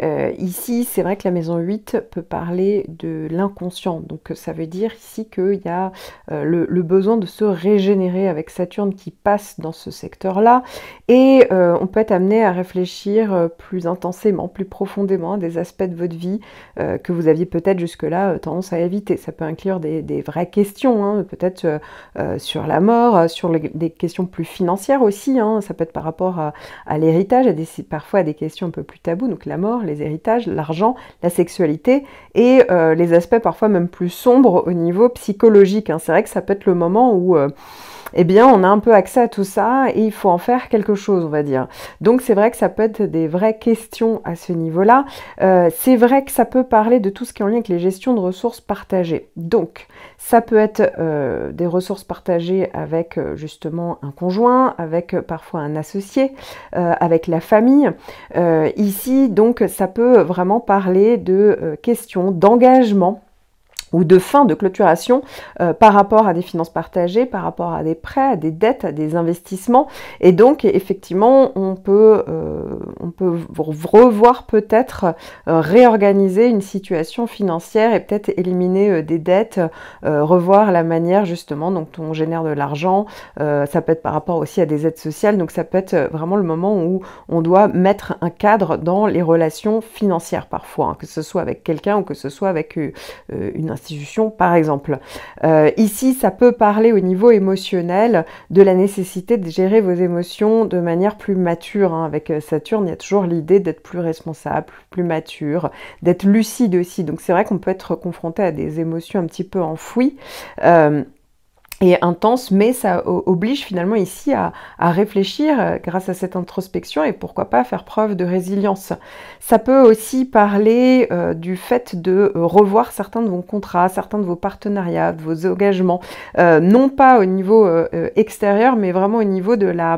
Euh, ici, c'est vrai que la maison 8 peut parler de l'inconscient. Donc euh, ça veut dire ici qu'il y a euh, le, besoin de se régénérer avec Saturne qui passe dans ce secteur-là. Et on peut être amené à réfléchir plus intensément, plus profondément à des aspects de votre vie que vous aviez peut-être jusque-là tendance à éviter. Ça peut inclure des, vraies questions, hein, peut-être sur la mort, sur des questions plus financières aussi. Hein. Ça peut être par rapport à, l'héritage, parfois à des questions un peu plus taboues, donc la mort, les héritages, l'argent, la sexualité et euh, les aspects parfois même plus sombres au niveau psychologique. Hein. C'est vrai que ça peut être le moment où... Euh, eh bien, on a un peu accès à tout ça et il faut en faire quelque chose, on va dire. Donc, c'est vrai que ça peut être des vraies questions à ce niveau-là. Euh, c'est vrai que ça peut parler de tout ce qui est en lien avec les gestions de ressources partagées. Donc, ça peut être euh, des ressources partagées avec euh, justement un conjoint, avec parfois un associé, avec la famille. ici, donc, ça peut vraiment parler de questions d'engagement ou de fin de clôturation euh, par rapport à des finances partagées, par rapport à des prêts, à des dettes, à des investissements. Et donc, effectivement, on peut, euh, on peut revoir peut-être euh, réorganiser une situation financière et peut-être éliminer des dettes, revoir la manière justement dont on génère de l'argent. ça peut être par rapport aussi à des aides sociales. Donc, ça peut être vraiment le moment où on doit mettre un cadre dans les relations financières parfois, hein, que ce soit avec quelqu'un ou que ce soit avec une Institution, par exemple. Euh, ici, ça peut parler au niveau émotionnel de la nécessité de gérer vos émotions de manière plus mature. Hein. Avec euh, Saturne, il y a toujours l'idée d'être plus responsable, plus mature, d'être lucide aussi. Donc c'est vrai qu'on peut être confronté à des émotions un petit peu enfouies. Euh, intense, mais ça oblige finalement ici à, réfléchir euh, grâce à cette introspection et pourquoi pas faire preuve de résilience. Ça peut aussi parler euh, du fait de euh, revoir certains de vos contrats, certains de vos partenariats, de vos engagements, non pas au niveau extérieur, mais vraiment au niveau de la,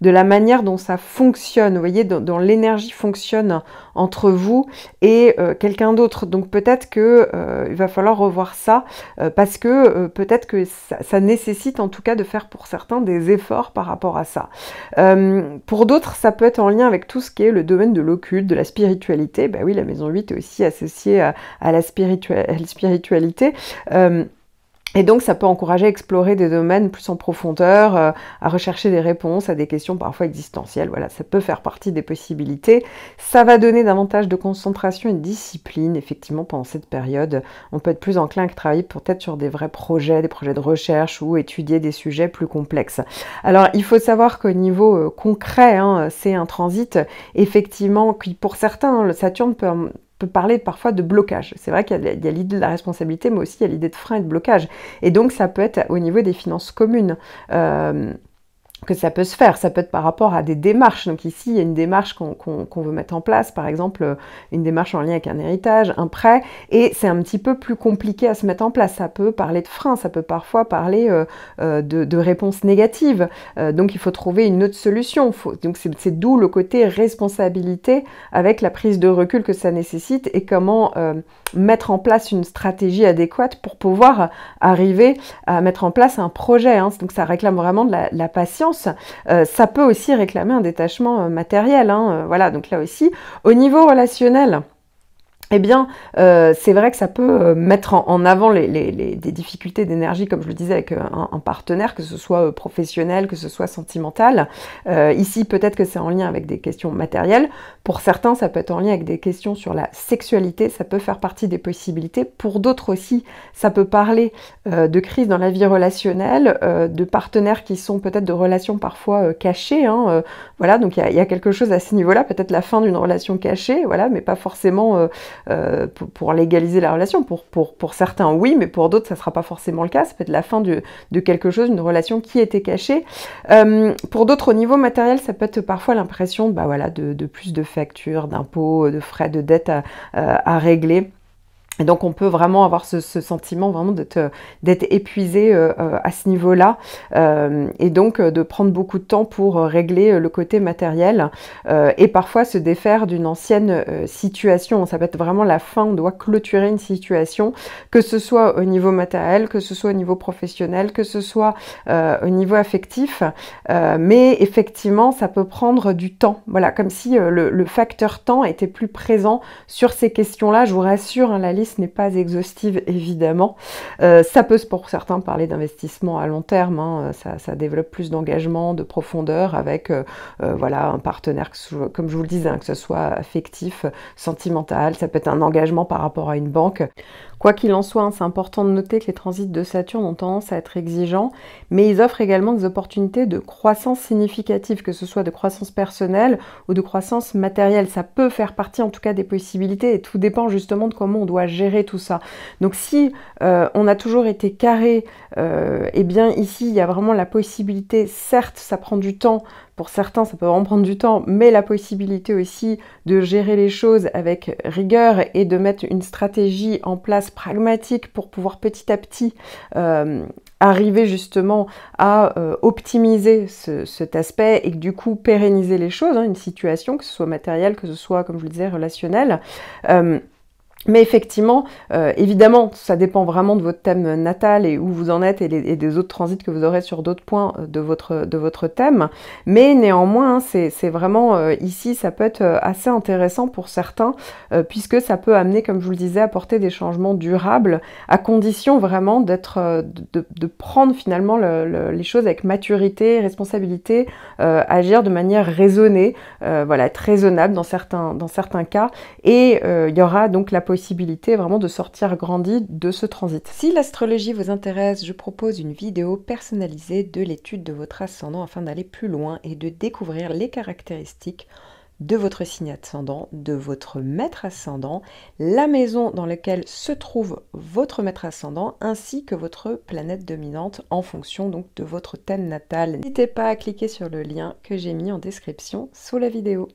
de la manière dont ça fonctionne, vous voyez, dont, l'énergie fonctionne entre vous et quelqu'un d'autre. Donc peut-être que il va falloir revoir ça parce que peut-être que ça ça nécessite en tout cas de faire pour certains des efforts par rapport à ça. Euh, pour d'autres, ça peut être en lien avec tout ce qui est le domaine de l'occulte, de la spiritualité. Bah oui, la maison 8 est aussi associée à, la spiritualité. Euh, et donc, ça peut encourager à explorer des domaines plus en profondeur, euh, à rechercher des réponses à des questions parfois existentielles. Voilà, ça peut faire partie des possibilités. Ça va donner davantage de concentration et de discipline. Effectivement, pendant cette période, on peut être plus enclin à travailler peut-être sur des vrais projets, des projets de recherche ou étudier des sujets plus complexes. Alors, il faut savoir qu'au niveau euh, concret, hein, euh, c'est un transit, effectivement, qui pour certains, hein, le Saturne peut hum, peut parler parfois de blocage. C'est vrai qu'il y a, l'idée de la responsabilité, mais aussi il y a l'idée de frein et de blocage. Et donc ça peut être au niveau des finances communes. Euh, que ça peut se faire. Ça peut être par rapport à des démarches. Donc ici, il y a une démarche qu'on veut mettre en place, par exemple euh, une démarche en lien avec un héritage, un prêt, et c'est un petit peu plus compliqué à se mettre en place. Ça peut parler de freins, ça peut parfois parler euh, euh, de, réponses négatives. donc il faut trouver une autre solution. donc c'est d'où le côté responsabilité avec la prise de recul que ça nécessite et comment mettre en place une stratégie adéquate pour pouvoir arriver à mettre en place un projet. Hein. Donc ça réclame vraiment de la patience euh, ça peut aussi réclamer un détachement euh, matériel. Hein, euh, voilà, donc là aussi, au niveau relationnel, eh bien, euh, c'est vrai que ça peut euh, mettre en, avant les, des difficultés d'énergie, comme je le disais, avec euh, un, partenaire, que ce soit professionnel, que ce soit sentimental. ici, peut-être que c'est en lien avec des questions matérielles. Pour certains, ça peut être en lien avec des questions sur la sexualité. Ça peut faire partie des possibilités. Pour d'autres aussi, ça peut parler de crise dans la vie relationnelle, de partenaires qui sont peut-être de relations parfois cachées. Hein, voilà, donc il y, y, a quelque chose à ce niveau-là. Peut-être la fin d'une relation cachée, voilà, mais pas forcément euh, pour, légaliser la relation. Pour, pour, pour, certains, oui, mais pour d'autres, ça ne sera pas forcément le cas. Ça peut être la fin de, de quelque chose, une relation qui était cachée. Euh, pour d'autres, au niveau matériel, ça peut être parfois l'impression bah voilà, de, de plus de factures, d'impôts, de frais, de dettes euh, à régler. Et donc on peut vraiment avoir ce, sentiment vraiment d'être euh, épuisé euh, euh, à ce niveau-là et donc de prendre beaucoup de temps pour régler le côté matériel et parfois se défaire d'une ancienne situation. Ça peut être vraiment la fin, on doit clôturer une situation, que ce soit au niveau matériel, que ce soit au niveau professionnel, que ce soit au niveau affectif. mais effectivement, ça peut prendre du temps. Voilà, comme si le, facteur temps était plus présent sur ces questions-là. Je vous rassure, hein, la ce n'est pas exhaustive, évidemment. Euh, ça peut, pour certains, parler d'investissement à long terme. Hein. Ça, développe plus d'engagement, de profondeur avec euh, euh, voilà, un partenaire, comme je vous le disais, hein, que ce soit affectif, sentimental. Ça peut être un engagement par rapport à une banque. Quoi qu'il en soit, hein, c'est important de noter que les transits de Saturne ont tendance à être exigeants, mais ils offrent également des opportunités de croissance significative, que ce soit de croissance personnelle ou de croissance matérielle. Ça peut faire partie en tout cas des possibilités et tout dépend justement de comment on doit gérer tout ça. Donc si euh, on a toujours été carré, euh, eh bien ici il y a vraiment la possibilité, certes ça prend du temps pour certains, ça peut vraiment prendre du temps, mais la possibilité aussi de gérer les choses avec rigueur et de mettre une stratégie en place pragmatique pour pouvoir petit à petit euh, arriver justement à euh, optimiser cet aspect et du coup pérenniser les choses, hein, une situation, que ce soit matérielle, que ce soit, comme je le disais, relationnelle. Euh, mais effectivement, euh, évidemment, ça dépend vraiment de votre thème natal et où vous en êtes et, des autres transits que vous aurez sur d'autres points euh, de votre, de votre thème. Mais néanmoins, hein, c'est c'est vraiment euh, ici, ça peut être assez intéressant pour certains, puisque ça peut amener, comme je vous le disais, à porter des changements durables, à condition vraiment d'être, de, prendre finalement les choses avec maturité, responsabilité, agir de manière raisonnée, voilà, être raisonnable dans certains, dans certains cas. Et il y aura donc la possibilité vraiment de sortir grandi de ce transit. Si l'astrologie vous intéresse, je propose une vidéo personnalisée de l'étude de votre ascendant afin d'aller plus loin et de découvrir les caractéristiques de votre signe ascendant, de votre maître ascendant, la maison dans laquelle se trouve votre maître ascendant, ainsi que votre planète dominante en fonction donc de votre thème natal. N'hésitez pas à cliquer sur le lien que j'ai mis en description sous la vidéo.